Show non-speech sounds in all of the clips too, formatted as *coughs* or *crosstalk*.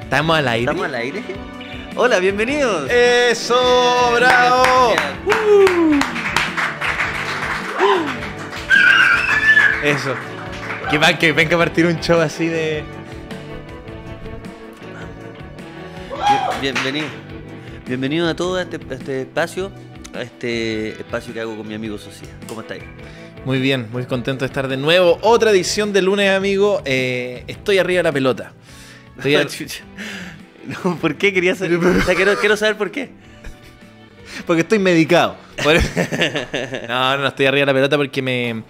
¿Estamos al aire? ¿Estamos al aire? Hola, bienvenidos. ¡Eso, bravo! Eso. Que va, que venga a partir un show así de. bienvenido. Bienvenido a todo este, este espacio, a este espacio que hago con mi amigo Socia. ¿Cómo estáis? Muy bien, muy contento de estar de nuevo. Otra edición de lunes, amigo. Eh, estoy arriba de la pelota. *laughs* ¿Por qué quería saber? *laughs* quiero, saber por qué. Porque estoy medicado. *laughs* no, no, estoy arriba de la pelota porque me,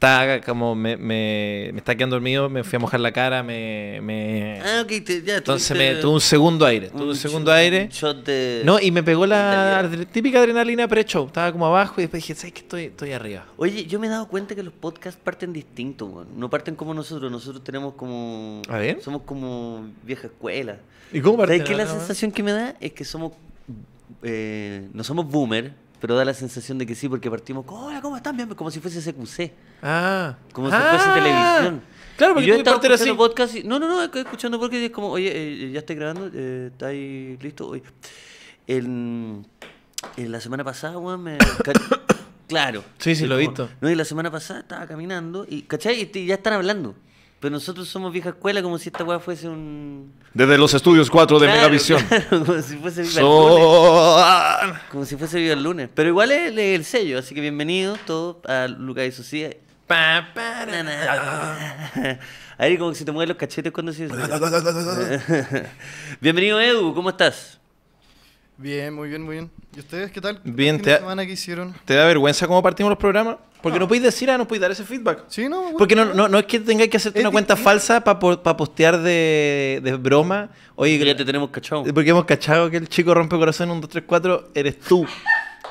está como me, me, está quedando dormido, me fui a mojar la cara, me. Ah, okay, ya, Entonces me tuve un segundo aire. Tuve un, segundo aire. de... No, y me pegó la típica adrenalina pre-show. Estaba como abajo y después dije, ¿sabes que estoy, estoy arriba? Oye, yo me he dado cuenta que los podcasts parten distintos, No parten como nosotros. Nosotros tenemos como. A ver. Somos como vieja escuela. ¿Y cómo parten? ¿Sabes que la, sensación que me da es que somos. Eh, no somos boomer pero da la sensación de que sí, porque partimos, hola, ¿cómo están? Bien? Como si fuese CQC. Ah. Como si fuese ah. televisión. Claro, porque yo estaba escuchando podcast. Y, no, no, no, escuchando podcast y es como, oye, eh, eh, ya estoy grabando, eh, ¿estáis listo? Oye, en la semana pasada, weón, me... *coughs* claro. Sí, sí, lo he visto. No, y la semana pasada estaba caminando y, ¿cachai? y ya están hablando. Pero nosotros somos vieja escuela como si esta weá fuese un... Desde los estudios 4 de Megavisión. como si fuese Viva el lunes. Como si fuese Viva lunes. Pero igual es, el sello, así que bienvenido todos a Lucas y Socia. *laughs* Ahí como que se te mueven los cachetes cuando se... *laughs* *laughs* Bienvenido Edu, ¿cómo estás? Bien, muy bien, muy bien. ¿Y ustedes qué tal? Bien, ¿Qué te semana que hicieron? ¿Te da vergüenza cómo partimos los programas? Porque no. puedes podéis decir, ah, no podéis dar ese feedback. Sí, no. Porque no, no, no, es que tengáis que hacerte una cuenta falsa para postear de, broma. Oye, ya te tenemos cachado. Porque hemos cachado que el chico rompe corazón en un 2, 3, 4, eres tú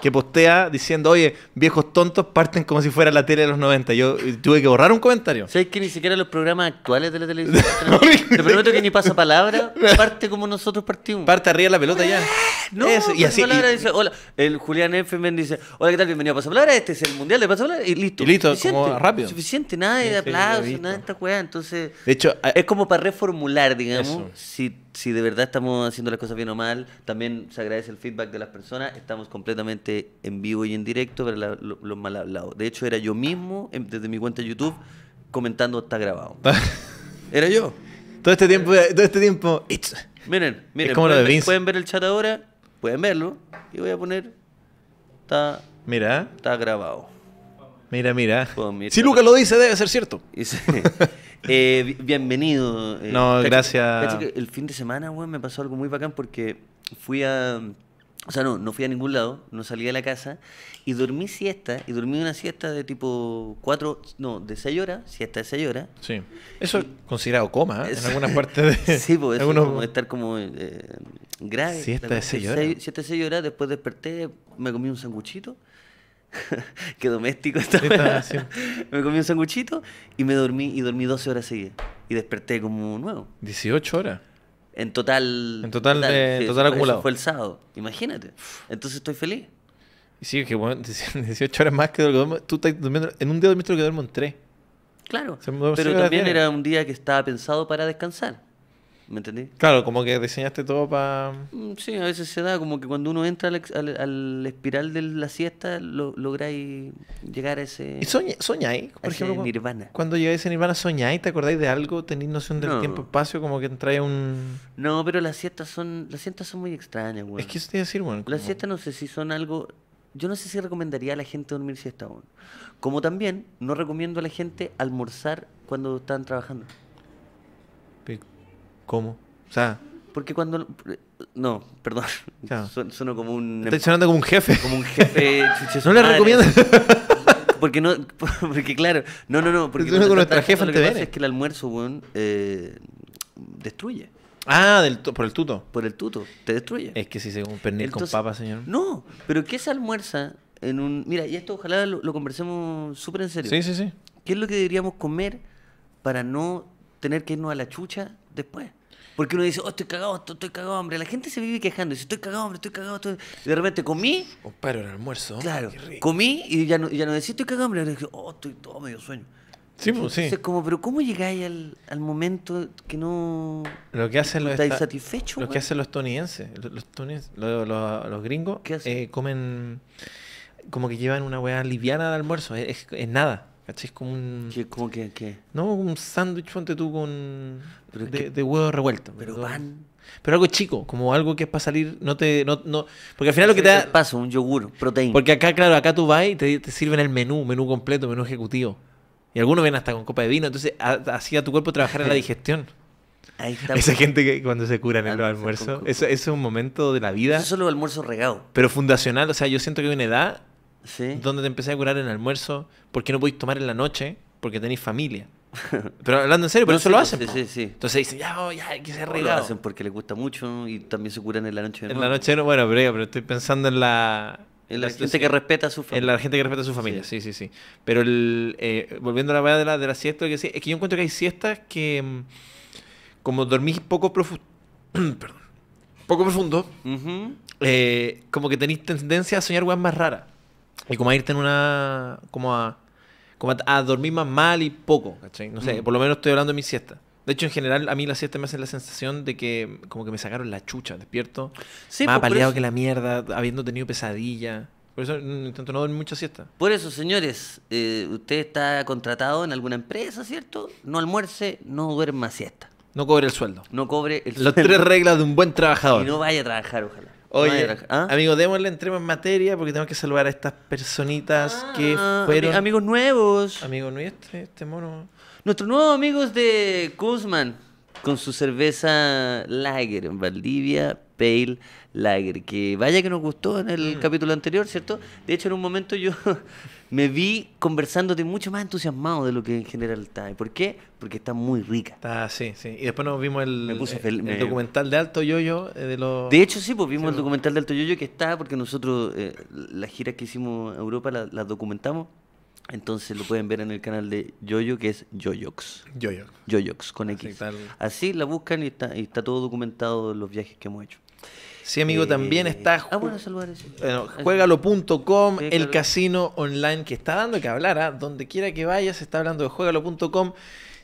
que postea diciendo, oye, viejos tontos parten como si fuera la tele de los 90. Yo eh, tuve que borrar un comentario. ¿Sabes que ni siquiera los programas actuales de la televisión? *laughs* Te prometo que ni pasa palabra, *laughs* parte como nosotros partimos. Parte arriba de la pelota ya. ¿Eh? no, y así. Dice, hola. El Julián Effenberg dice, hola, ¿qué tal? Bienvenido a Pasapalabra, este es el Mundial de Pasapalabra, y listo. Y listo, como rápido. Suficiente, nada de aplausos, nada de esta entonces... De hecho, es como para reformular, digamos, si si de verdad estamos haciendo las cosas bien o mal. También se agradece el feedback de las personas. Estamos completamente en vivo y en directo para los mal hablados. De hecho, era yo mismo, em, desde mi cuenta de YouTube, comentando está grabado. *laughs* era yo. Todo este tiempo, eh, todo este tiempo. Miren, miren, pueden, ver el chat ahora, pueden verlo. Y voy a poner. Está. Mira. Está grabado. Mira, mira. Si Lucas lo dice, debe ser cierto. Y *laughs* Eh, bienvenido. Eh, no, gracias. el fin de semana, me pasó algo muy bacán porque fui a. O sea, no, no fui a ningún lado, no salí de la casa y dormí siesta, y dormí una siesta de tipo cuatro, no, de 6 horas, siesta de 6 horas. Sí. Eso es considerado coma ¿eh? en algunas partes de. *laughs* sí, pues como estar como grave. Siesta de 6 horas. de horas, después desperté, me comí un sanguchito *laughs* Qué doméstico esta *laughs* Me comí un sanguchito y me dormí y dormí 12 horas seguidas. Y desperté como nuevo. 18 horas. En total. En total, acumulado. fue el sábado. Imagínate. Entonces estoy feliz. Y sí, que bueno, 18 *laughs* horas más que lo que Tú estás durmiendo. En un día dormiste que duermo en 3 Claro. pero también era un día que estaba pensado para descansar. ¿Me entendí? Claro, como que diseñaste todo para... Mm, sí, a veces se da como que cuando uno entra al, al, espiral de la siesta, lo, lográis llegar a ese... ¿Y soñáis? Por ejemplo, nirvana. Cuando llegáis a nirvana, ¿soñáis? ¿Te acordáis de algo? ¿Tenéis noción del tiempo, espacio? Como que entráis un... No, pero las siestas son las siestas son muy extrañas, güey. Es que eso te iba a decir, bueno. Las siestas no sé si son algo... Yo no sé si recomendaría a la gente dormir siesta aún. Como también no recomiendo a la gente almorzar cuando están trabajando. ¿Cómo? O sea. Porque cuando. No, perdón. *laughs* sueno como un. Estoy sonando como un jefe. Como un jefe. *laughs* no le recomiendo. *laughs* porque no. Porque claro. No, no, no. Porque no con nuestra jefa lo que pasa es que el almuerzo, weón, eh, destruye. Ah, del por el tuto. Por el tuto, te destruye. Es que si se un pernil con papa, señor. No, pero ¿qué se almuerza en un. Mira, y esto ojalá lo, lo conversemos súper en serio. Sí, sí, sí. ¿Qué es lo que deberíamos comer para no tener que irnos a la chucha después? Porque uno dice, oh, estoy cagado, estoy, cagado, hombre. La gente se vive quejando. Dice, estoy cagado, hombre, estoy cagado. Estoy... Y de repente comí. pero el almuerzo. Claro. Comí y ya no, ya no decía, estoy cagado, hombre. Dije, oh, estoy todo medio sueño. Sí, pues sí. Entonces, como, pero ¿cómo llegáis al, al momento que no. Lo que hacen los. ¿Estáis satisfechos? Lo que hacen los estadounidenses. Los, los, los, los gringos. Eh, comen. Como que llevan una weá liviana de almuerzo. es, es nada. ¿Cachai? Como un. ¿Cómo que qué? No, un sándwich, ponte tú, con. de, huevos de, huevo revuelto. Pero Pero algo chico, como algo que es para salir, no te. No, no, porque al final lo que te da. Paso, un yogur, proteína. Porque acá, claro, acá tú vas y te, te sirven el menú, menú completo, menú ejecutivo. Y algunos ven hasta con copa de vino, entonces hacía tu cuerpo trabajar en la digestión. Ahí está. Esa gente que cuando se curan en los almuerzos, eso, es un momento de la vida. Eso es solo almuerzo regado. Pero fundacional, o sea, yo siento que hay una edad donde te empecé a curar en almuerzo, porque no podéis tomar en la noche, porque tenéis familia. *laughs* Pero hablando en serio, pero eso lo pues, hacen. Entonces dicen, ya, oh, ya, hay que ser Lo hacen porque les gusta mucho y también se curan en la noche. en la noche, bueno, pero, estoy pensando en la... En la, gente que respeta a su familia. En la gente que respeta a su familia, sí, sí, sí. Pero eh, volviendo a la verdad de la, de la siesta, que es que yo encuentro que hay siestas que, mm, como dormís poco profundo, *clears throat* poco profundo, eh, como que tenéis tendencia a soñar cosas más raras y como a irte en una. como a. como a, dormir más mal y poco, ¿cachai? No sé, mm. por lo menos estoy hablando de mi siesta. De hecho, en general, a mí la siesta me hacen la sensación de que como que me sacaron la chucha, despierto. Sí, más pues, apaleado que la mierda, habiendo tenido pesadilla. Por eso intento no dormir mucha siesta. Por eso, señores, eh, usted está contratado en alguna empresa, ¿cierto? No almuerce, no duerma siesta. No cobre el sueldo. No cobre el sueldo. Las tres reglas de un buen trabajador. Y no vaya a trabajar, ojalá. Oye, amigos, ¿ah? amigo, démosle, entremos en materia porque tenemos que saludar a estas personitas ah, que fueron... amigos nuevos. Amigos nuestros, este mono. Nuestros nuevos amigos de Guzmán con su cerveza Lager, en Valdivia Pale Lager, que vaya que nos gustó en el mm. capítulo anterior, ¿cierto? De hecho, en un momento yo *laughs* me vi conversándote mucho más entusiasmado de lo que en general está. ¿Por qué? Porque está muy rica. Ah, sí, sí. Y después nos vimos el, documental de Alto Yoyo. Eh, de, de hecho, sí, pues vimos el documental de Alto Yoyo que está, porque nosotros eh, las giras que hicimos a Europa las la documentamos. Entonces lo pueden ver en el canal de Yoyo, que es Yoyox. Yoyox. Yoyox, con X. Así, la buscan y está, todo documentado los viajes que hemos hecho. Sí, amigo, eh, también está ah, bueno, bueno eh, juegalo.com, el casino online que está dando que hablar, ¿ah? donde quiera que vayas, está hablando de juegalo.com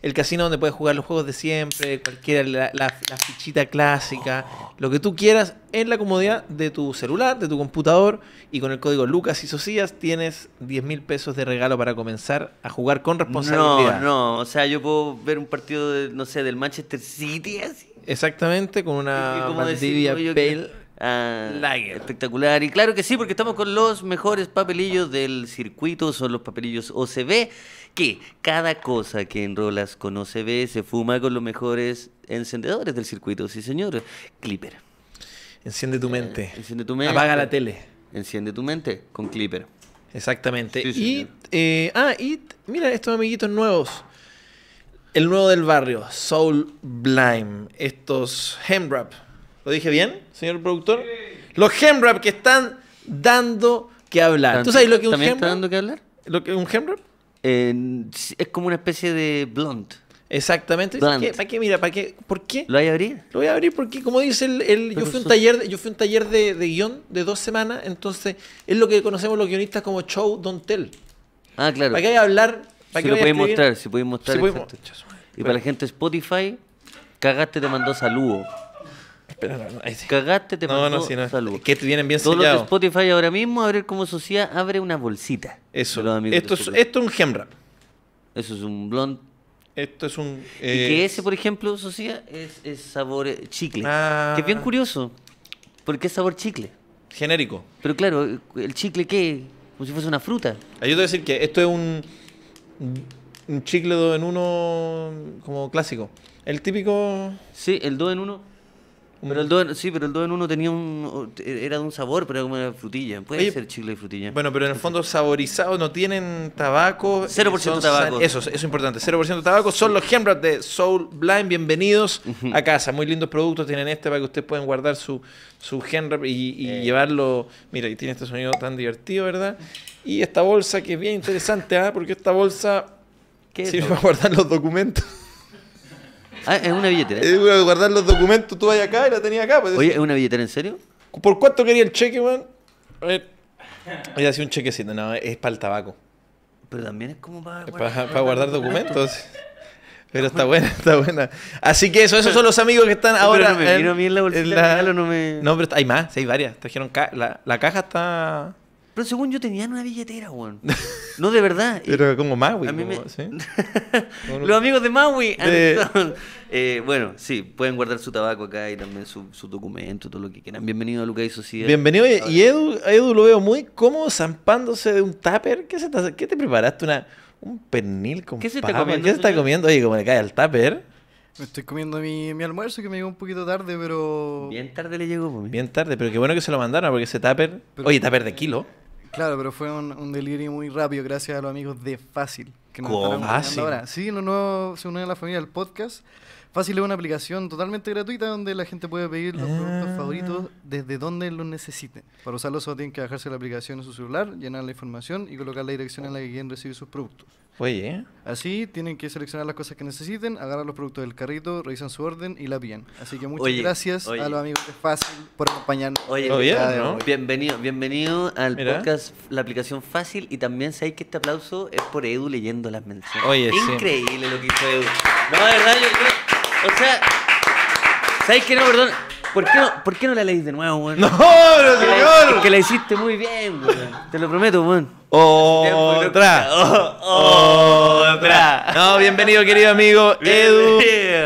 el casino donde puedes jugar los juegos de siempre, cualquiera, la, fichita clásica, lo que tú quieras en la comodidad de tu celular, de tu computador y con el código Lucas y Socias tienes 10 mil pesos de regalo para comenzar a jugar con responsabilidad. No, no, o sea, yo puedo ver un partido, no sé, del Manchester City así. Exactamente, con una Valdivia Pale ah, Espectacular. Y claro que sí, porque estamos con los mejores papelillos del circuito, son los papelillos OCB que cada cosa que enrolas con OCB se fuma con los mejores encendedores del circuito. Sí, señor. Clipper. Enciende tu eh, mente. enciende tu mente. Apaga la tele. Enciende tu mente con Clipper. Exactamente. y, eh, ah, y mira, estos amiguitos nuevos. El nuevo del barrio, Soul Blime. Estos Hemrap. ¿Lo dije bien, señor productor? Los Hemrap que están dando que hablar. ¿Tú sabes lo que es un ¿También está dando que hablar? Lo que un hemrap es como una especie de blunt. Exactamente. ¿Para qué? Mira, ¿para qué? ¿Por qué? ¿Lo voy a abrir? Lo voy a abrir porque, como dice el, yo fui un taller, de, yo fui un taller de, guión de dos semanas, entonces es lo que conocemos los guionistas como show don't tell. Ah, claro. ¿Para que hay a hablar? ¿Para si lo podéis mostrar, si podéis mostrar. Y para la gente de Spotify, cagaste te mandó saludos. Espera, no, ahí Cagaste, te no, no, sí, no. Que te vienen bien sellados Spotify ahora mismo, A ver cómo Socia abre una bolsita. Eso. Esto es, esto es un gemrap. Eso es un blond. Esto es un. y que eh, ese, por ejemplo, Socia es, es sabor eh, chicle. Ah, que es bien curioso. Porque es sabor chicle. Genérico. Pero claro, ¿el chicle qué? Como si fuese una fruta. Yo a decir que esto es un. Un chicle 2 en 1 como clásico. El típico. Sí, el 2 en 1 sí, pero el 2 en 1 tenía un era de un sabor, pero era como una frutilla. Puede ser chicle de frutilla. Bueno, pero en el fondo saborizado no tienen tabaco. 0% eh, tabaco. Eso, es importante. 0% tabaco. Son los Hemrat de Soul Blind. Bienvenidos a casa. Muy lindos productos tienen este para que ustedes puedan guardar su su y, eh. llevarlo. Mira, y tiene este sonido tan divertido, ¿verdad? Y esta bolsa que es bien interesante, ¿ah? Porque esta bolsa ¿Qué es sirve para guardar los documentos. Ah, es una billetera. Es eh, guardar los documentos, tú vas acá y la tenías acá. Pues. Oye, ¿es una billetera en serio? ¿Por cuánto quería el cheque, man? A ver. Oye, un chequecito, no, es para el tabaco. Pero también es como para guardar, para, guardar documentos. Pero está buena, está buena. Así que eso, esos son los amigos que están ahora. no la no, pero hay más, hay varias. Trajeron la, la caja está. Pero según yo tenían una billetera, weón. No, de verdad. Pero *laughs* como Maui. *laughs* Los amigos de Maui. *laughs* Eh, bueno, sí, pueden guardar su tabaco acá y también su, su documento, todo lo que quieran. Bienvenido a Lucas y Sociedad. Bienvenido. Y, Edu, lo veo muy cómodo zampándose de un tupper. ¿Qué, se te preparaste? Una, un pernil con ¿Qué se está comiendo? ¿Qué se está comiendo? Oye, como le cae al tupper. Me estoy comiendo mi, almuerzo que me llegó un poquito tarde, pero. Bien tarde le llegó, pues, mí. Bien tarde, pero qué bueno que se lo mandaron, porque ese tupper. Oye, tupper de kilo. Claro, pero fue un, delirio muy rápido gracias a los amigos de Fácil. Que ¿Cómo? Ahora. Sí, no, se unen a la familia del podcast. Fácil es una aplicación totalmente gratuita donde la gente puede pedir los ah. productos favoritos desde donde los necesite. Para usarlo solo tienen que bajarse la aplicación en su celular, llenar la información y colocar la dirección en la que quieren recibir sus productos. Oye. Así tienen que seleccionar las cosas que necesiten, agarrar los productos del carrito, revisan su orden y la bien. Así que muchas gracias a los amigos de Fácil por acompañarnos. Oye, bienvenido, bienvenido al podcast La aplicación Fácil y también sabéis que este aplauso es por Edu leyendo las menciones. Oye, Increíble lo que hizo Edu. No, de verdad, yo creo, o sea, ¿sabéis que no, perdón? ¿Por qué, no, ¿Por qué no la leí de nuevo, weón? *laughs* No, no, señor. Porque la hiciste muy bien, weón. Te lo prometo, weón. Otra. Otra. No, bienvenido, querido amigo Edu.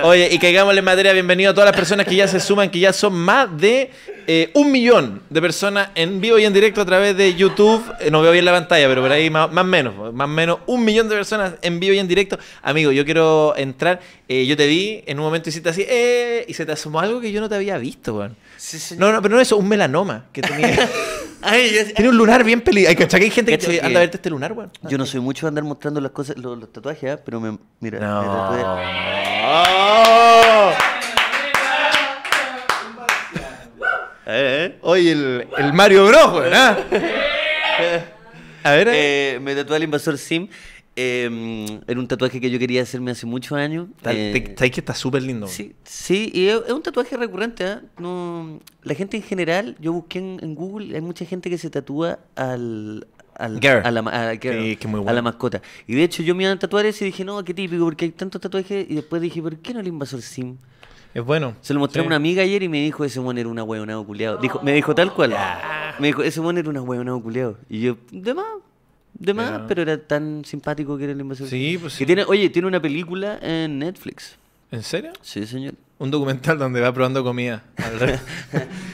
Oye, y caigámosle en materia. Bienvenido a todas las personas que ya se suman, que ya son más de eh, un millón de personas en vivo y en directo a través de YouTube. Eh, no veo bien la pantalla, pero por ahí más o menos, más menos un millón de personas en vivo y en directo. Amigo, yo quiero entrar. Eh, yo te vi, en un momento hiciste así, y se te asomó algo que yo no te había visto, weón. Sí, no, no, pero no eso, un melanoma que tenía. *laughs* Ay, Tiene un lunar bien peli Hay que hay gente que, anda a verte este lunar, weón. Yo no soy mucho de andar mostrando las cosas, los, tatuajes, ¿ah? pero me, mira, no. ¿Eh? el, el Mario Bros, weón. ¿ah? *laughs* A ver. Eh, me tatué el invasor Sim. Em, era un tatuaje que yo quería hacerme hace muchos años. Eh, que está súper lindo? Sí, sí, y es, un tatuaje recurrente. ¿ah? No, la gente en general, yo busqué en, Google, hay mucha gente que se tatúa al. al a, la, a, la mascota. Y de hecho, yo me iba a tatuar y dije, no, qué típico, porque hay tantos tatuajes. Y después dije, ¿por qué no el invasor Sim? Es bueno. Se lo mostré a una amiga ayer y me dijo, ese monero era una huevonada culiado. Dijo, me dijo tal cual. Ah. Me dijo, ese monero era una huevonado culiado. Y yo, de más, de más, pero era tan simpático que era el invasor. Sí, pues Tiene, oye, tiene una película en Netflix. ¿En serio? Sí, señor. Un documental donde va probando comida. *laughs*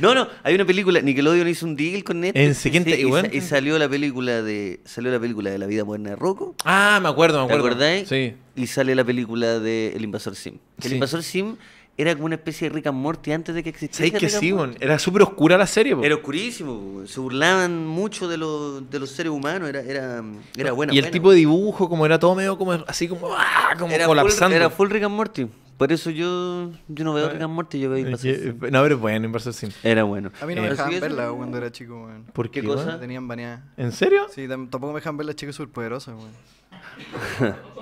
no, no, hay una película, Nickelodeon hizo un deal con Netflix. En siguiente, y, salió la película de salió la película de La vida moderna de Rocco. Ah, me acuerdo, me acuerdo. ¿Te acordáis? Sí. Y sale la película de El invasor Sim. El invasor Sim era como una especie de Rick and Morty antes de que existiera. Sí, que sí, Morty. Era súper oscura la serie, po. Era oscurísimo, se burlaban mucho de, lo, de los seres humanos, era, era, era buena. Y el tipo de dibujo, como era todo medio como así como, ah, como era colapsando. Full, era full Rick and Morty. Por eso yo, yo no veo Rick and Morty, yo veo eh, Invasor eh, No, pero bueno, Invasor Sim. Era bueno. A mí no me eh, dejaban verla cuando era chico, weón. ¿Por qué, cosa? tenían baneada. ¿En serio? Sí, tampoco me dejaban ver las chicas superpoderosas, weón.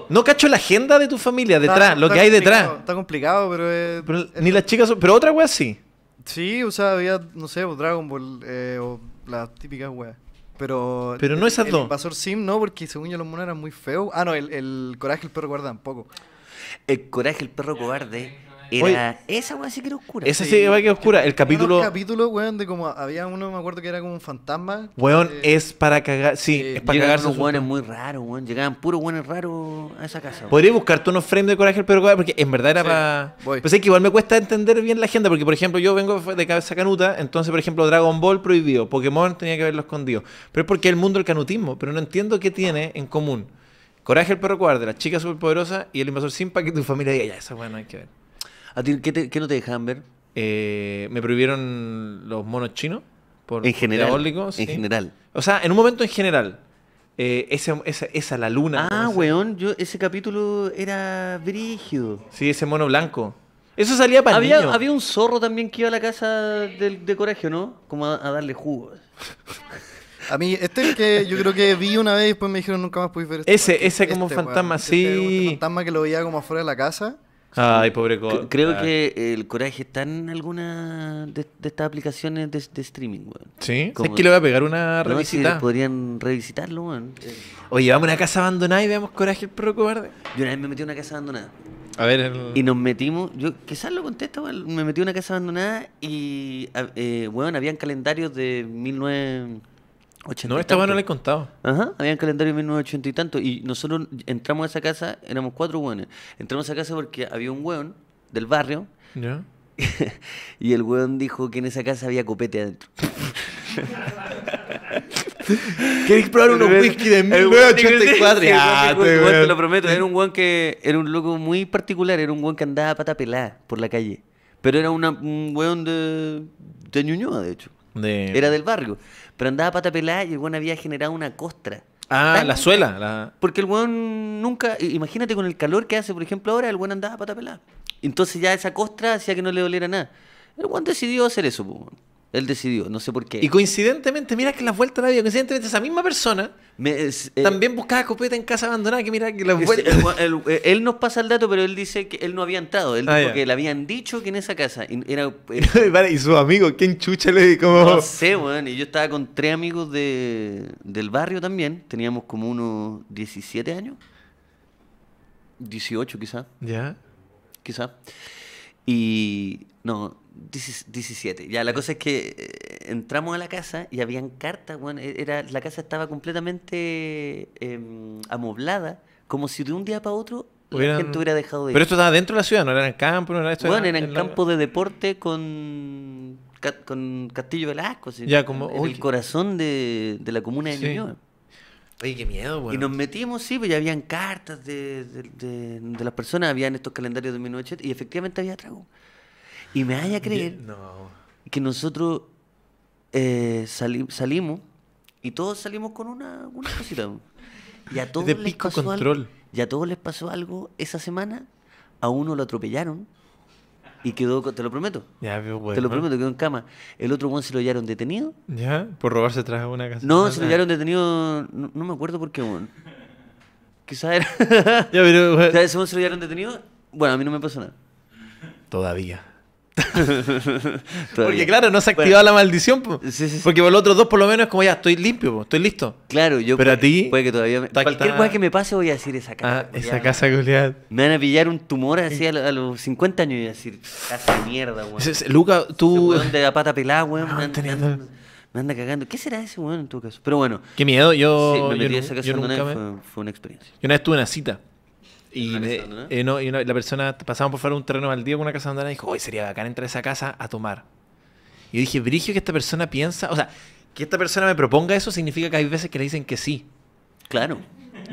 No cacho la agenda de tu familia detrás, lo que hay detrás. Está complicado, pero. ni las chicas Pero otra wea sí. Sí, o sea, había, no sé, pues, Dragon Ball eh, o las típicas weas. Pero. Pero no esas dos. El Sim no, porque según yo los monos eran muy feos. Ah, no, el, el Coraje el perro cobarde tampoco. El Coraje el perro cobarde esa weón sí que era oscura. Esa sí va que oscura. El capítulo. El capítulo, weón, de como. Había uno, me acuerdo que era como un fantasma. Weón, es para cagar. Sí, es para cagar. Unos muy raros, weón. Llegaban puros weones raros a esa casa. Podría buscarte unos frames de coraje, Perro pero porque en verdad era para. Pues es que igual me cuesta entender bien la agenda, porque por ejemplo, yo vengo de cabeza canuta, entonces, por ejemplo, Dragon Ball prohibido, Pokémon tenía que haberlo escondido. Pero es porque el mundo del canutismo, pero no entiendo qué tiene en común. Coraje el perro de la chica superpoderosa y el invasor para que tu familia diga, ya, esa weón hay que ver. ¿A qué, te, no te dejaban ver? Eh, me prohibieron los monos chinos. Por, en general. en general. O sea, en un momento en general. Eh, esa, la luna. Ah, weón, yo, ese capítulo era brígido. Sí, ese mono blanco. Eso salía para había, Había un zorro también que iba a la casa de coraje, ¿no? Como a, darle jugo. A mí, este que yo creo que vi una vez y después me dijeron nunca más pude ver este Ese, ese como este fantasma, este sí. fantasma que lo veía como afuera de la casa. Ay, pobre co Creo ah. que el coraje está en alguna de, estas aplicaciones de, streaming, weón. Sí, es que le voy a pegar una revisita. podrían revisitarlo, weón. Oye, vamos a una casa abandonada y veamos coraje el perro cobarde. Yo una vez me metí a una casa abandonada. A ver. Y nos metimos, yo quizás lo contesto, weón. Me metí a una casa abandonada y, ah, eh, weón, habían calendarios de 19 no, esta no le he contado. Ajá, había un calendario de 1980 y tanto. Y nosotros entramos a esa casa, éramos cuatro hueones. Entramos a esa casa porque había un hueón del barrio. ¿Ya? *laughs* y el hueón dijo que en esa casa había copete adentro. *laughs* ¿Querés probar unos whisky de 1984? Ah, te lo prometo. Era un hueón que era un loco muy particular. Era un hueón que andaba pata pelada por la calle. Pero era un hueón de, de Ñuñoa, de hecho. Era del barrio. Pero andaba pata pelada y el weón había generado una costra. Ah, la suela. Porque el weón nunca. Imagínate con el calor que hace, por ejemplo, ahora, el weón andaba pata pelada. Entonces ya esa costra hacía que no le doliera nada. El weón decidió hacer eso, pues. Él decidió, no sé por qué. Y coincidentemente, mira que la vuelta la coincidentemente esa misma persona eh, también buscaba copeta en casa abandonada, que mira que la vuelta... Eh, él, nos pasa el dato, pero él dice que él no había entrado, él ah, dijo que le habían dicho que en esa casa era... *laughs* y su amigo, ¿quién chucha le dijo No sé, weón, y yo estaba con tres amigos del barrio también, teníamos como unos 17 años, 18 quizás. ¿Ya? Quizá. Y no, 17. Ya, la cosa es que eh, entramos a la casa y habían cartas, bueno, e-, era, la casa estaba completamente em, amoblada, como si de un día para otro la gente hubiera dejado de ir. Pero esto estaba dentro de la ciudad, no era en el campo, no era esto. Bueno, era, en campo de deporte con, con Castillo Velasco, ¿sí? ya, como, el corazón de, la comuna de sí. qué miedo, Y nos metimos, sí, pues ya habían cartas de, las personas, habían estos calendarios de 1980 y efectivamente había trago. Y me haya a creer que nosotros eh, salimos y todos salimos con una, una cosita. Y a todos, les pasó control. Algo, todos les pasó algo esa semana. A uno lo atropellaron y quedó, te lo prometo. Te lo prometo, quedó en cama. El otro se lo hallaron detenido. Ya, por robarse tras una casa. No, ah, se lo hallaron ah. detenido, no, me acuerdo por qué, Quizás era. *laughs* ya, pero. *laughs* Bueno. se lo hallaron detenido. Bueno, a mí no me pasó nada. Todavía. *laughs* porque claro, no se ha activado la maldición. porque por los otros dos por lo menos es como ya, estoy limpio, estoy listo. Claro, yo Pero a ti, que todavía... Me, cualquier cosa que me pase voy a decir esa casa. Ah, esa casa, Julián. Me van a pillar un tumor así a, los 50 años y decir, casa de mierda, weón. Luca, tú... la pata pelada, ah, me anda cagando. ¿Qué será ese weón en tu caso? Pero bueno. Qué miedo, yo. me metí esa casa fue, fue, una experiencia. Yo una vez tuve una cita y, eh, la persona pasaba por fuera un terreno baldío con una casa abandonada y dijo, hoy sería bacán entrar a esa casa a tomar. Y yo dije, Brigio, que esta persona piensa, o sea, que esta persona me proponga eso significa que hay veces que le dicen que sí. Claro.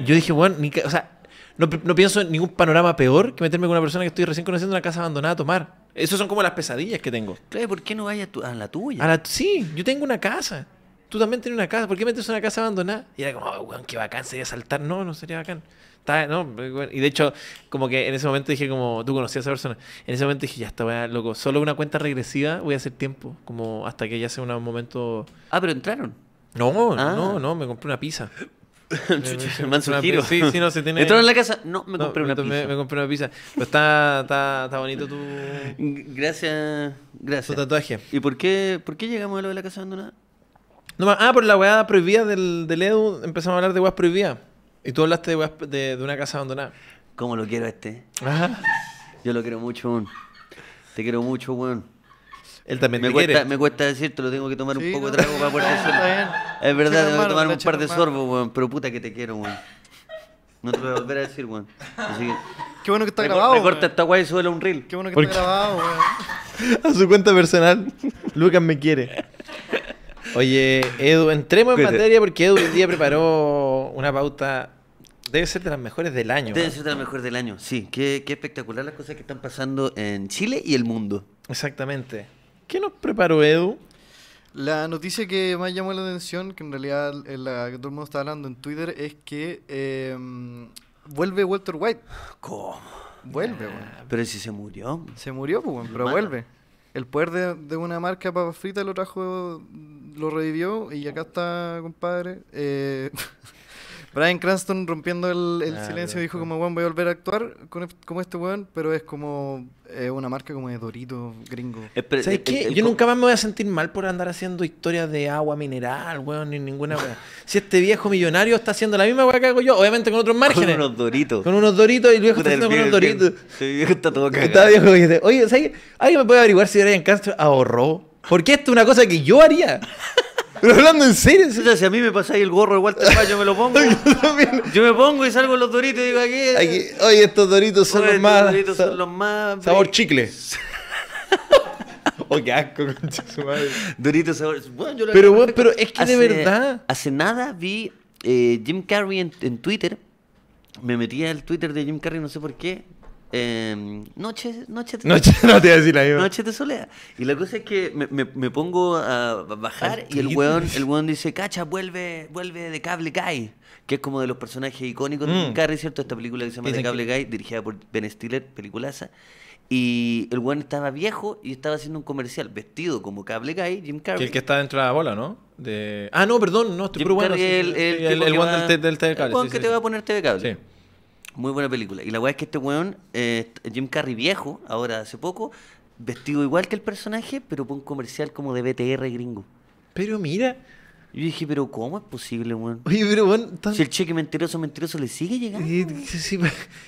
Yo dije, bueno, o sea, no, pienso en ningún panorama peor que meterme con una persona que estoy recién conociendo en una casa abandonada a tomar. Esas son como las pesadillas que tengo. Claro, ¿por qué no vayas a, la tuya? sí, yo tengo una casa. Tú también tienes una casa. ¿Por qué metes una casa abandonada? Y era como, oh, qué bacán sería saltar. No, no sería bacán. Y de hecho, como que en ese momento dije, como tú conocías a esa persona, en ese momento dije, ya está, loco, solo una cuenta regresiva voy a hacer tiempo, como hasta que ya sea un momento... Ah, pero entraron. No, no, ah. no, me compré una pizza. *laughs* Chucha, me, giro. Sí, no, en la casa. No, me compré una pizza. Me, compré una pizza. está, está, bonito tu. Gracias. Gracias. tatuaje. ¿Y por qué, por qué llegamos a lo de la casa abandonada? No, ah, por la weá prohibida del, del Edu empezamos a hablar de weas prohibidas. Y tú hablaste de, de, una casa abandonada. ¿Cómo lo quiero a este? Ajá. Yo lo quiero mucho, weón. Te quiero mucho, weón. Él también me cuesta, quiere. Me cuesta decirte, lo tengo que tomar un poco de trago para poder decirte. es verdad, tengo que tomar un par de sorbos, weón. Pero puta que te quiero, weón. No te voy a volver a decir, weón. Así que... Qué bueno que está grabado. corta esta guay y suelo un reel. Qué bueno que está grabado, weón. *laughs* A su cuenta personal, Lucas me quiere. Oye, Edu, entremos en materia porque Edu el día preparó una pauta. Debe ser de las mejores del año. Debe ser de las mejores del año, sí. Qué, espectacular las cosas que están pasando en Chile y el mundo. Exactamente. ¿Qué nos preparó Edu? La noticia que más llamó la atención, que en realidad todo el mundo está hablando en Twitter, es que em, vuelve Walter White. ¿Cómo? Vuelve, ah, Pero si se murió. Se murió, pues, pero vuelve el poder de, una marca para papas el lo trajo, lo revivió y acá está, compadre. Eh, *laughs* Brian Cranston rompiendo el, ah, silencio dijo como, weón, voy a volver a actuar como este weón, pero es como eh, una marca como de Dorito gringo. Eh, que Yo nunca más me voy a sentir mal por andar haciendo historias de agua mineral, weón, ni ninguna weón. *laughs* si este viejo millonario está haciendo la misma weá que hago yo, obviamente con otros márgenes. Con unos doritos. Con unos doritos y el viejo está haciendo con unos doritos. está todo cagado. Está viejo, oye, ¿Alguien me puede averiguar si Brian Cranston ahorró? Porque esto es una cosa que yo haría. *laughs* Pero hablando en serio. O sea, si a mí me pasáis el gorro de Walter yo me lo pongo. *laughs* yo, me pongo y salgo los doritos y digo aquí. Eh". aquí oye, estos doritos son los más. Doritos son los más. Sabor chicle. *laughs* O oh, qué asco, concha su madre. Doritos sabor. Bueno, yo lo pero, bueno, pero es que de verdad. Hace nada vi eh, Jim Carrey en, en Twitter. Me metía el Twitter de Jim Carrey, no sé por qué Em, noche, noche, de solea *laughs* no te Noche de solea. Y la cosa es que me, me, pongo a bajar y el weón, el dice, cacha, vuelve, vuelve de Cable Guy, que es como de los personajes icónicos de de mm. Carrie, ¿cierto? Esta película que se llama The Cable Guy, dirigida por Ben Stiller, peliculaza. Y el weón estaba viejo y estaba haciendo un comercial vestido como Cable Guy, Jim Carrey. Que el que está dentro de la bola, ¿no? Ah, no, perdón, no, estoy bueno, el, el, del, Cable. weón que te va a poner TV Cable. Sí. Muy buena película. Y la weá es que este weón, eh, Jim Carrey viejo, ahora hace poco, vestido igual que el personaje, pero con un comercial como de BTR gringo. Pero mira. Yo dije, pero ¿cómo es posible, weón? Oye, pero weón. Si el cheque mentiroso, mentiroso le sigue llegando. Eh, pues,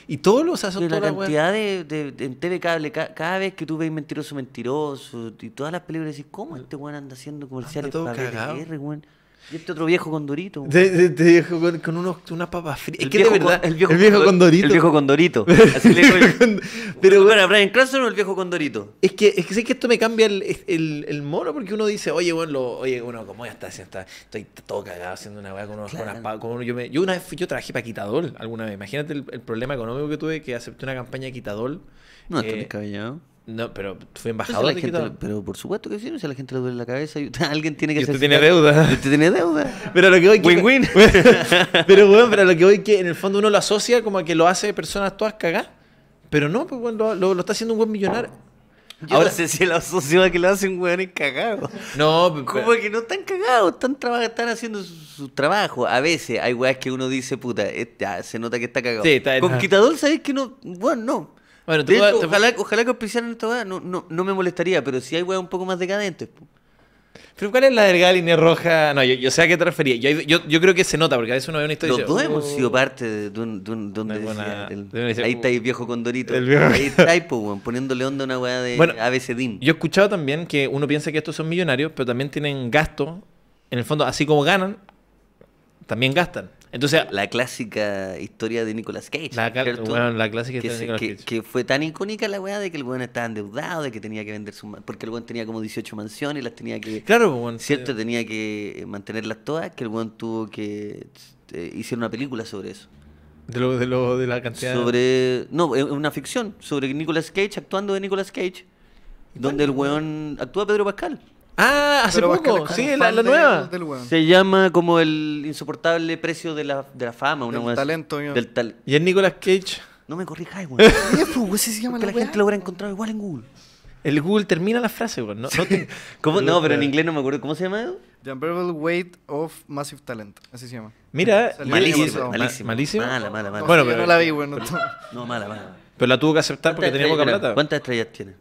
y, todos los asos, La cantidad de, de, en TV Cable, cada vez que tú ves mentiroso, mentiroso, y todas las películas, decís, ¿cómo este weón anda haciendo comerciales para BTR, weón? Y este otro viejo con dorito. viejo con, unas papas fritas. Es que de verdad. el, viejo el con, dorito. El viejo *laughs* con dorito. Pero bueno, Brian Cranston o el viejo con dorito. Es que, es que sé que esto me cambia el, el, el mono porque uno dice, oye, bueno, lo, oye, bueno, ¿cómo ya está? Está, estoy todo cagado haciendo una wea con unos, unas papas. yo, me, yo una vez yo trabajé para Quitadol alguna vez. Imagínate el, problema económico que tuve que acepté una campaña de Quitadol. No, eh, está descabellado. No, pero fue embajador Pero por supuesto que sí, o si a la gente le duele la cabeza y *laughs* alguien tiene que ser. *laughs* usted tiene deuda. Usted tiene deuda. Pero lo que voy win win *laughs* pero bueno, pero lo que voy que en el fondo uno lo asocia como a que lo hace personas todas cagadas. Pero no, pues bueno, lo, está haciendo un buen millonario. Ahora, no sé si lo asocia a que lo hace weón es cagado No, pero... Como que no están cagados, están, están haciendo su, trabajo. A veces hay weas que uno dice, puta, este, ah, se nota que está cagado. Sí, está Con Quitador, ¿sabes que no? Bueno, no. Bueno, ojalá, ojalá, que auspiciaran esta weá, no, me molestaría, pero si hay weá un poco más decadentes. Pero ¿cuál es la delgada línea roja? No, yo, sé a qué te refería. Yo, yo, creo que se nota, porque a veces uno ve una historia. Los dos hemos sido oh". parte de, un, de un donde el, ahí está el viejo condorito. El Ahí está poniendo león poniéndole onda a una weá de bueno, ABCDIN. Yo he escuchado también que uno piensa que estos son millonarios, pero también tienen gastos. En el fondo, así como ganan, también gastan. Entonces, la clásica historia de Nicolas Cage. La, clásica que, fue tan icónica la weá de que el weón estaba endeudado, de que tenía que vender su... Porque el weón tenía como 18 mansiones y las tenía que... Claro, pues, Cierto, tenía que eh, mantenerlas todas, que el weón tuvo que... Eh, una película sobre eso. De, lo, de, lo, de la cantidad... Sobre... No, una ficción. Sobre Nicolas Cage, actuando de Nicolas Cage. Donde el weón actúa Pedro Pascal. Ah, hace poco, sí, la, nueva. Se llama como el insoportable precio de la, de la fama, una Del talento, Y es Nicolas Cage, No me corrijáis, weón. *laughs* ¿Qué se llama la gente lo hubiera encontrado igual en Google. el Google termina la frase, weón. No, no *laughs* pero en inglés no me acuerdo. ¿Cómo se llama? The Unbearable Weight of Massive Talent. Así se llama. Mira, Malísimo Malísimo, malísimo. Mala, mala, mala. Bueno, pero- no la vi, bueno. No, mala, mala. Pero la tuvo que aceptar porque tenía poca plata. ¿Cuántas estrellas tiene?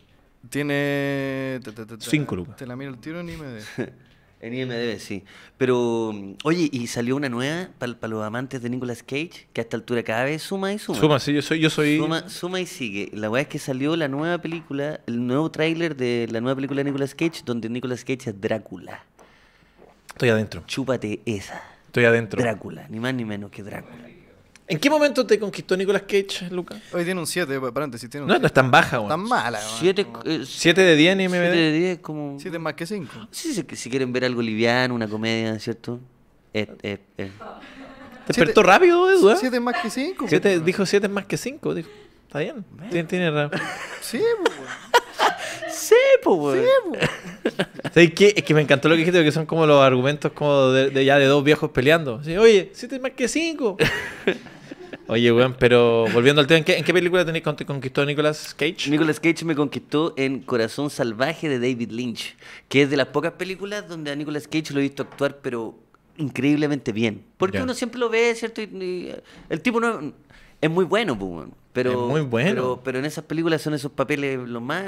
Tiene. Cinco Te la miro el tiro en IMDb. *laughs* en IMDb, sí. Pero, mm, oye, y salió una nueva para los amantes de Nicolas Cage, que a esta altura cada vez suma y suma. Suma, sí, yo soy. Yo soy... Suma, y sigue. La verdad es que salió la nueva película, el nuevo tráiler de la nueva película de Nicolas Cage, donde Nicolas Cage es Drácula. Estoy adentro. Chúpate esa. Estoy adentro. Drácula, ni más ni menos que Drácula. ¿En qué momento te conquistó Nicolas Cage, Lucas? Hoy tiene un 7, si Tiene un no, no es tan baja, güey. Tan mala, güey. 7 eh, de 10 en IMDb. 7 de 10 como... 7 más que 5. Sí, si, si, quieren ver algo liviano, una comedia, ¿cierto? Eh, eh, eh. ¿Te despertó rápido güey, eh? 7 más que 5. Dijo 7 más que 5. Está bien. Tiene, tiene raro. Sí, güey. *laughs* Sí, pues, Sí, pues. Es que me encantó lo que dijiste, que son como los argumentos como de, ya de dos viejos peleando. Sí, Oye, siete más que 5. *laughs* Oye, weón, pero volviendo al tema, ¿en qué, película tenéis te conquistó Nicolas Cage? Nicolas Cage me conquistó en Corazón Salvaje de David Lynch, que es de las pocas películas donde a Nicolas Cage lo he visto actuar, pero increíblemente bien. Porque uno siempre lo ve, ¿cierto? el tipo no pues, es muy bueno, Pero, Pero, en esas películas son esos papeles lo más.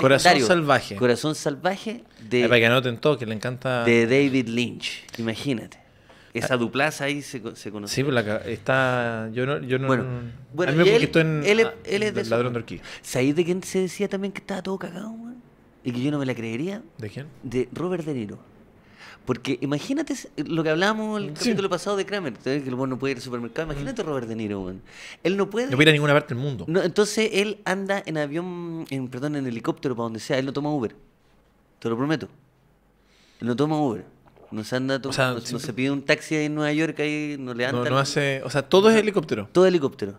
Corazón salvaje. Corazón salvaje de. para que anoten todo, que le encanta. De David Lynch, imagínate. Esa ah. duplaza ahí se, conoce. Sí, pero pues, la, está. Yo no. Yo no bueno, él, es de Ladrón de de quién se decía también que estaba todo cagado, man? Y que yo no me la creería. ¿De quién? De Robert De Niro. Porque imagínate lo que hablábamos el capítulo pasado de Kramer, que el no puede ir al supermercado. Imagínate mm. Robert De Niro, man. Él no puede. No puede ir a ninguna parte del mundo. entonces él anda en avión, en, perdón, en helicóptero, para donde sea. Él no toma Uber. Te lo prometo. Él no toma Uber. No se anda o sea, no, se pide un taxi en Nueva York ahí, no le andan No, no hace, o sea, todo es helicóptero. Todo helicóptero.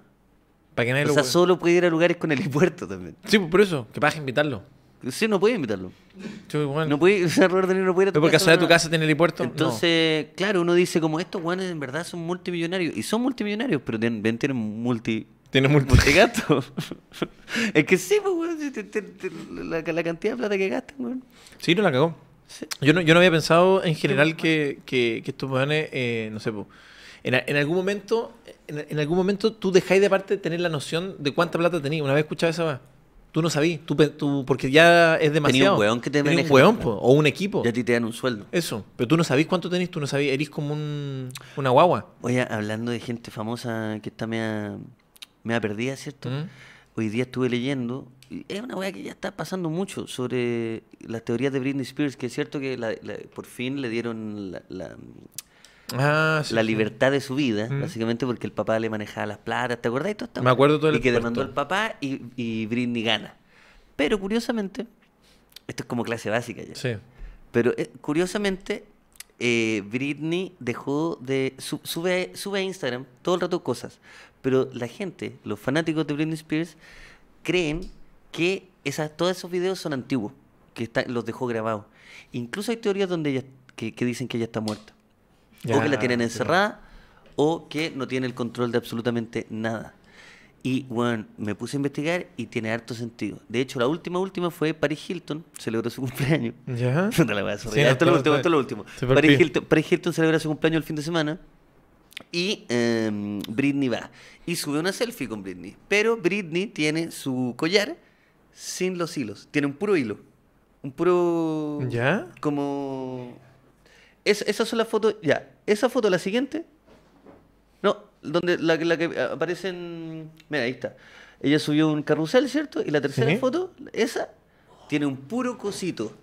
Para o sea, solo puede ir a lugares con helipuerto también. Sí, pues, por eso, que pagas invitarlo. Sí, no puede invitarlo. No puede, *laughs* o sea, Robert De no puede ir a Pero porque casa, tu casa tiene helipuerto. Entonces, claro, uno dice como estos guanes en verdad son multimillonarios. Y son multimillonarios, pero tienen, tienen multi... tiene multi... *laughs* es que sí, pues, la, cantidad de plata que gastan, bueno. Sí, no la cagó. Yo, no, yo no había pensado en general que, que, estos weones, eh, no sé, en, algún momento en, algún momento tú dejáis de parte tener la noción de cuánta plata tenías. Una vez escuchaba esa Tú no sabías, tú, tú, porque ya es demasiado. Tenía un weón que te tenía un weón, o un equipo. Ya a ti te dan un sueldo. Eso, pero tú no sabías cuánto tenías, tú no sabías, eres como un, una guagua. Oye, hablando de gente famosa que está media, ha perdida, ¿cierto? Mm. Hoy día estuve leyendo es una weá que ya está pasando mucho sobre las teorías de Britney Spears, que es cierto que por fin le dieron la, la ah, libertad de su vida, básicamente porque el papá le manejaba las platas, ¿te acordás? Todo Me acuerdo todo el Y que demandó el papá y, y, Britney gana. Pero curiosamente, esto es como clase básica ya. Sí. Pero eh, curiosamente, eh, Britney dejó de. sube, sube a Instagram todo el rato cosas. Pero la gente, los fanáticos de Britney Spears, creen que todos esos videos son antiguos, que los dejó grabados. Incluso hay teorías donde ella, que, dicen que ella está muerta. o que la tienen encerrada, o que no tiene el control de absolutamente nada. Y bueno, me puse a investigar y tiene harto sentido. De hecho, la última última fue Paris Hilton, celebró su cumpleaños. ¿Ya? *laughs* No te la voy a esto, lo último, Paris Hilton, celebra su cumpleaños el fin de semana y em, Britney va. Y sube una selfie con Britney. Pero Britney tiene su collar sin los hilos. Tiene un puro hilo. Un puro. ¿Ya? Como. Es, esas son las fotos. Ya. Esa foto, la siguiente. No, donde la, la que aparece en. Mira, ahí está. Ella subió un carrusel, ¿cierto? Y la tercera foto, esa, tiene un puro cosito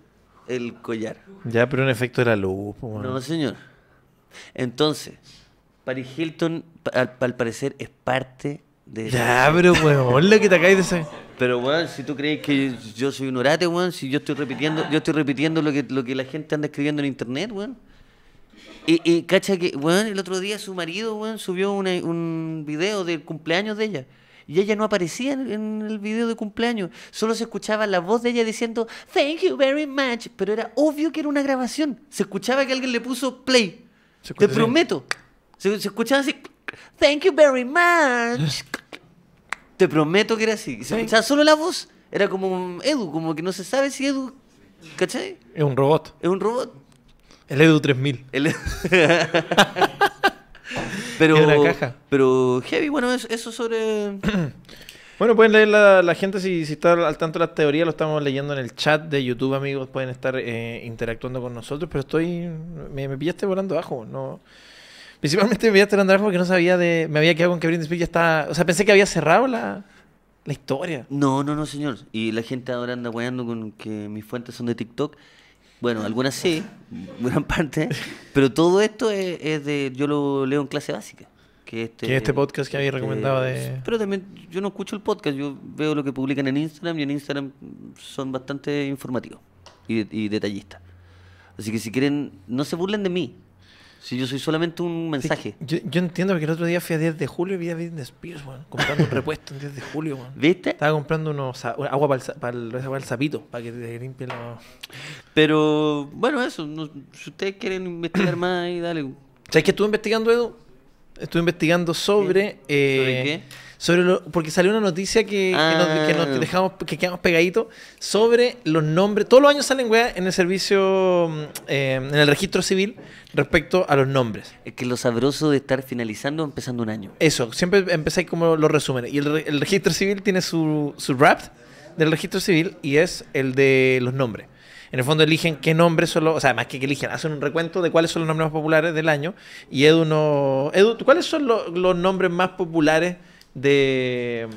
el collar. Ya, pero un efecto de la luz. No, señor. Entonces, Paris Hilton, al, parecer, es parte de. Ya, pero, weón, la que te acabáis de esa... Pero, weón, si tú crees que yo soy un orate, weón, si yo estoy repitiendo, yo estoy repitiendo lo que, lo que la gente anda escribiendo en internet, weón. Y, cacha que, weón, el otro día su marido, weón, subió un video del cumpleaños de ella. Y ella no aparecía en, el video de cumpleaños. Solo se escuchaba la voz de ella diciendo, thank you very much. Pero era obvio que era una grabación. Se escuchaba que alguien le puso play. Te prometo. se escuchaba así, thank you very much. *laughs* Te prometo que era así. Se escuchaba solo la voz. Era como Edu, como que no se sabe si Edu. ¿Cachai? Es un robot. Es un robot. El Edu 3000. *laughs* pero, la caja. pero heavy, bueno, eso, sobre... *clears throat* bueno, pueden leer la, gente si, si, está al tanto de las teorías, lo estamos leyendo en el chat de YouTube, amigos, pueden estar eh, interactuando con nosotros, pero estoy... Me, me pillaste volando abajo, no... Principalmente me voy a andar porque no sabía de. Me había quedado con que Britney Spears ya está. O sea, pensé que había cerrado la, la historia. No, no, no, señor. Y la gente ahora anda guayando con que mis fuentes son de TikTok. Bueno, algunas sí, *laughs* gran parte. Pero todo esto es, de. Yo lo leo en clase básica. Que este, este, podcast que habéis este, recomendado de... Pero también yo no escucho el podcast, yo veo lo que publican en Instagram y en Instagram son bastante informativos y, y detallistas. Así que si quieren, no se burlen de mí, si yo soy solamente un mensaje. yo, yo, entiendo porque el otro día fui a 10 de julio y vi a Britney Spears, comprando un *laughs* repuesto en 10 de julio, ¿Viste? Estaba comprando unos, agua para el, para, el, sapito, para que te limpie los... Pero, bueno, eso. si ustedes quieren investigar *clears throat* más ahí, dale. ¿Sabes qué estuve investigando, Edu? Estuve investigando sobre... ¿Sobre eh, qué? sobre porque salió una noticia que, ah. nos, dejamos, que quedamos pegaditos, sobre los nombres. Todos los años salen weas en el servicio, mm, eh, en el registro civil, respecto a los nombres. Es que lo sabroso de estar finalizando empezando un año. Eso, siempre empezáis como los resúmenes. Y el, registro civil tiene su, su rap del registro civil y es el de los nombres. En el fondo eligen qué nombres son los, o sea, más que que eligen, hacen un recuento de cuáles son los nombres más populares del año. Y Edu no. Edu, ¿cuáles son los nombres más populares de,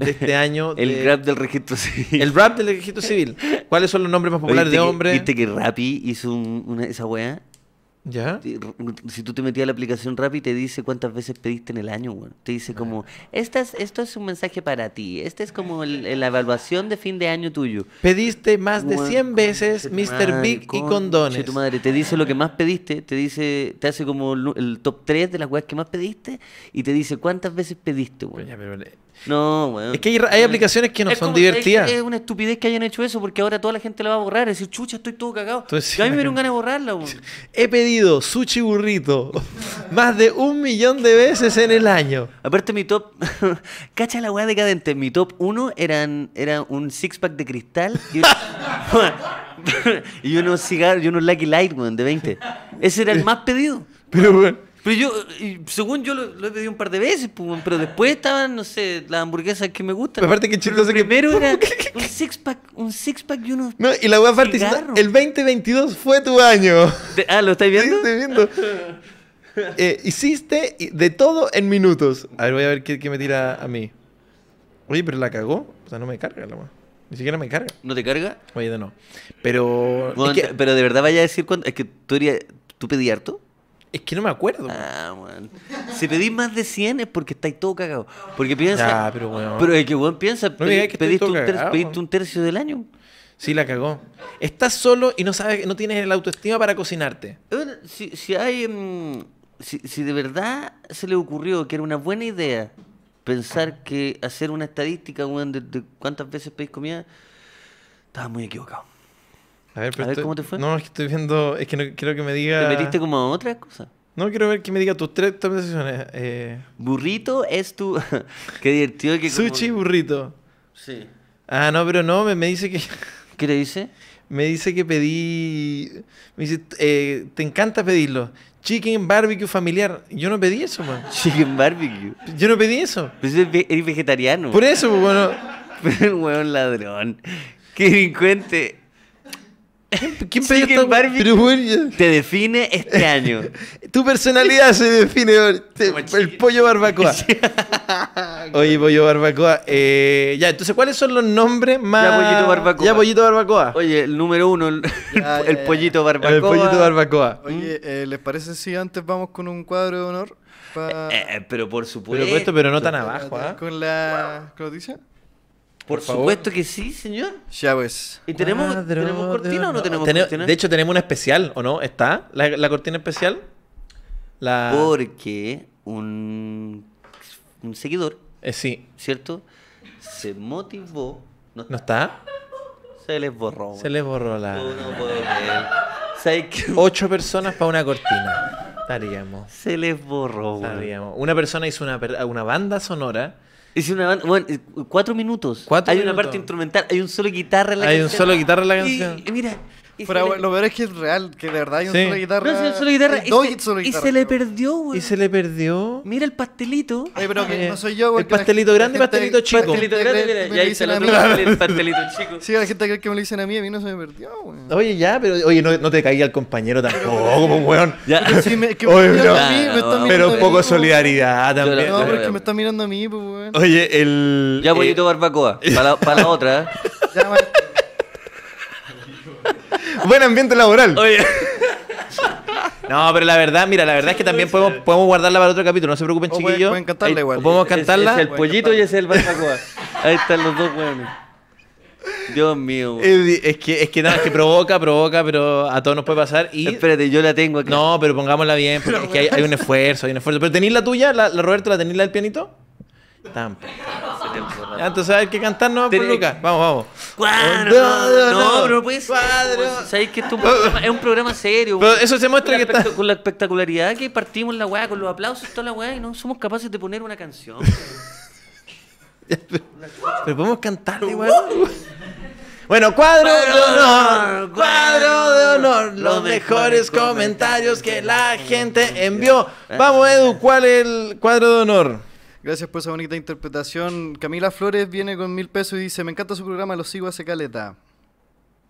este *laughs* año. el rap del registro civil. El rap del registro civil. ¿Cuáles son los nombres más populares de hombres? ¿Viste que Rapi hizo una, esa weá? ¿Ya? Si tú te metías a la aplicación Rappi, te dice cuántas veces pediste en el año, güey. Te dice como, esto es un mensaje para ti. este es como la evaluación de fin de año tuyo. Pediste más de 100 veces Mr. Big y condones. tu madre, te dice lo que más pediste. Te dice, te hace como el, top 3 de las weas que más pediste. Y te dice cuántas veces pediste, güey. ya, pero, no, bueno. Es que hay, aplicaciones que no son divertidas. Es, una estupidez que hayan hecho eso porque ahora toda la gente la va a borrar. Es decir, chucha, estoy todo cagado. a mí me dieron *laughs* ganas de borrarla, He pedido sushi burrito *laughs* más de un millón de veces en el año. Aparte, mi top. *laughs* Cacha la weá decadente. Mi top uno eran, era un six pack de cristal y, unos cigarros y unos Lucky Light, de 20. Ese era el más pedido. Pero, bueno pero yo, según yo lo, he pedido un par de veces, pero después estaban, no sé, las hamburguesas que me gustan. Aparte que sé Primero era *laughs* un six pack, un six pack y unos No, y la weá aparte el 2022 fue tu año. ah, ¿lo estáis viendo? Sí, estoy viendo. *laughs* Eh, hiciste de todo en minutos. A ver, voy a ver qué, qué me tira a mí. Oye, pero la cagó. O sea, no me carga la Ni siquiera me carga. ¿No te carga? Oye, no. Pero. Pero de verdad vaya a decir cuánto. Es que tú, tú pedí harto. Es que no me acuerdo. Ah, si pedís más de 100 es porque estáis todo cagado. Porque piensa. Ah, pero bueno. Pero es que weón piensa, pediste, un tercio, del año. Sí, la cagó. Estás solo y no sabes, no tienes la autoestima para cocinarte. Si, si hay. Mm, si, si de verdad se le ocurrió que era una buena idea pensar que hacer una estadística, de, de cuántas veces pedís comida, estaba muy equivocado. A ver, cómo te fue. No, es que estoy viendo. Es que no quiero que me diga. ¿Te metiste como otra cosa? No, quiero ver que me diga tus tres top eh. Burrito es tu. *laughs* Qué divertido que. Sushi burrito. Sí. Ah, no, pero no, me, dice que. *laughs* ¿Qué le dice? Me dice que pedí. Me dice, eh, te encanta pedirlo. Chicken barbecue familiar. Yo no pedí eso, man. *laughs* Chicken barbecue. Yo no pedí eso. Pero pues eres vegetariano. Por eso, bueno. Pero un ladrón. Qué delincuente. ¿Quién pedía Barbie Te define este año. *laughs* tu personalidad se define el pollo barbacoa. *laughs* *laughs* Oye, pollo barbacoa. Eh, ya, entonces, ¿cuáles son los nombres más. Ya, pollito barbacoa. Oye, el número uno, el, pollito barbacoa. barbacoa. Oye, ¿Mm? eh, ¿les parece si antes vamos con un cuadro de honor? Eh, pero por supuesto. Pero, no tan abajo, ¿ah? ¿Con la noticia? Por, supuesto que sí, señor. Ya pues. ¿Y tenemos, ah, cortina o no tenemos cortina? De hecho, tenemos una especial, ¿o no? ¿Está la, la cortina especial? La... Porque un, un seguidor, eh, sí. ¿cierto? Se motivó. ¿No está? Se les borró. Se les borró la... Ocho personas para una cortina. Estaríamos. Se les borró. Una persona hizo una, una banda sonora es una banda, bueno, eh, cuatro minutos. ¿Cuatro hay una parte instrumental, hay un solo guitarra en la hay canción. Hay un solo guitarra en la canción. y mira, pero lo peor es que es real, que de verdad hay un solo guitarra. No, es solo guitarra. Y, se, solo guitarra, y se le perdió, güey. Y se le perdió. Mira el pastelito. Ay, pero que eh, no soy yo, güey. El pastelito grande y pastelito chico. Pastelito grande, mira, ya hice la el *laughs* pastelito chico. Sí, la gente cree que me lo dicen a mí, a mí no se me perdió, güey. Oye, ya, pero oye, no, te caí al compañero tampoco, como weón. Pero oye, Pero un poco de solidaridad también. No, pero es que me está mirando a mí, pues, weón. Oye, el. Ya, pollito pues, eh, barbacoa. *laughs* Para la otra, ¿eh? Ya, Buen ambiente laboral. *laughs* No, pero la verdad, mira, la verdad es que también podemos, podemos guardarla para otro capítulo. No se preocupen, oh, chiquillos. Pueden, cantarla igual. Podemos cantarla. Es, el pollito y es el barbacoa. Ahí están los dos hueones. Dios mío. Es, que, es que nada, es que provoca, provoca, pero a todos nos puede pasar. Y... Espérate, yo la tengo aquí. No, pero pongámosla bien, porque es que hay, un esfuerzo, hay un esfuerzo. ¿Pero tenéis la tuya, la, la Roberto, la tenéis la del pianito? Entonces, hay que qué cantar no Vamos, vamos. Cuadro. No, no, es un programa, serio. eso se muestra que está. Con la espectacularidad que partimos la weá, con los aplausos, toda la weá, y no somos capaces de poner una canción. *laughs* pero, podemos cantar igual Bueno, cuadro, cuadro de honor, cuadro de honor, los mejores comentarios que la gente envió. Vamos, Edu, ¿cuál es el cuadro de honor? Gracias por esa bonita interpretación. Camila Flores viene con mil pesos y dice, me encanta su programa, lo sigo hace caleta.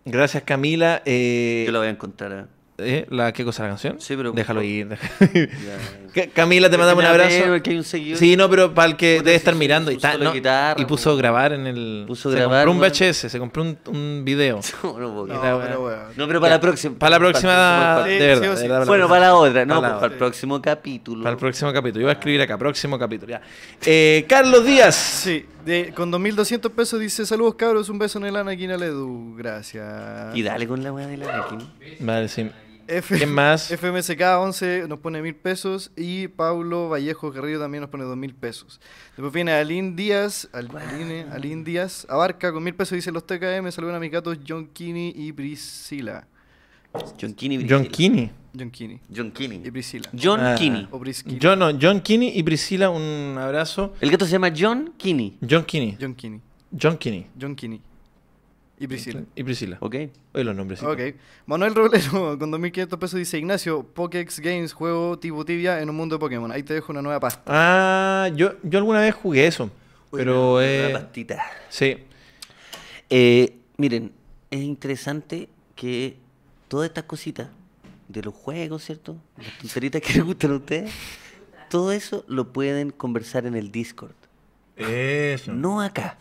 Gracias Camila. Eh... Yo la voy a encontrar. ¿eh? ¿Eh? ¿La, ¿Qué cosa la canción? Sí, pero. Déjalo ir. *laughs* Camila, te mandamos un abrazo. sí, no, pero para el que debe estar mirando. Y, y puso grabar en el. Puso se compró un VHS, se compró un, un video. *laughs* no, pero, para la próxima. Para la próxima. de verdad, bueno, para la otra, no, para, pues, el próximo capítulo. Para el próximo capítulo. Yo voy a ah. escribir acá, próximo capítulo. Ya. Eh, Carlos Díaz. Sí. con 2.200 pesos dice, saludos cabros, un beso en el Anakin al Edu, gracias. Y dale con la weá del Anakin. Vale, sí. F *laughs* FMSK11 nos pone mil pesos y Pablo Vallejo Carrillo también nos pone dos mil pesos. Después viene Alin Díaz, Al, Aline, Díaz, Abarca con mil pesos dice los TKM, saludan a mis gatos John Kini y Priscila. John Kini y John Kini. John Y Priscila. John John, ah. no, John y Priscila, un abrazo. El gato se llama John Kini. John Kini. John Kini. John John Kinney. Y Priscila. Y Priscila. Ok. Oye los nombres. Ok. Manuel Roblero *laughs* con 2.500 pesos dice Ignacio, Pokex Games, juego tipo tibia en un mundo de Pokémon. Ahí te dejo una nueva pasta. Ah, yo, alguna vez jugué eso. pero una, eh, pastita. Sí. Eh, miren, es interesante que todas estas cositas de los juegos, ¿cierto? Las tonteritas que *laughs* les gustan a ustedes, todo eso lo pueden conversar en el Discord. Eso. No acá.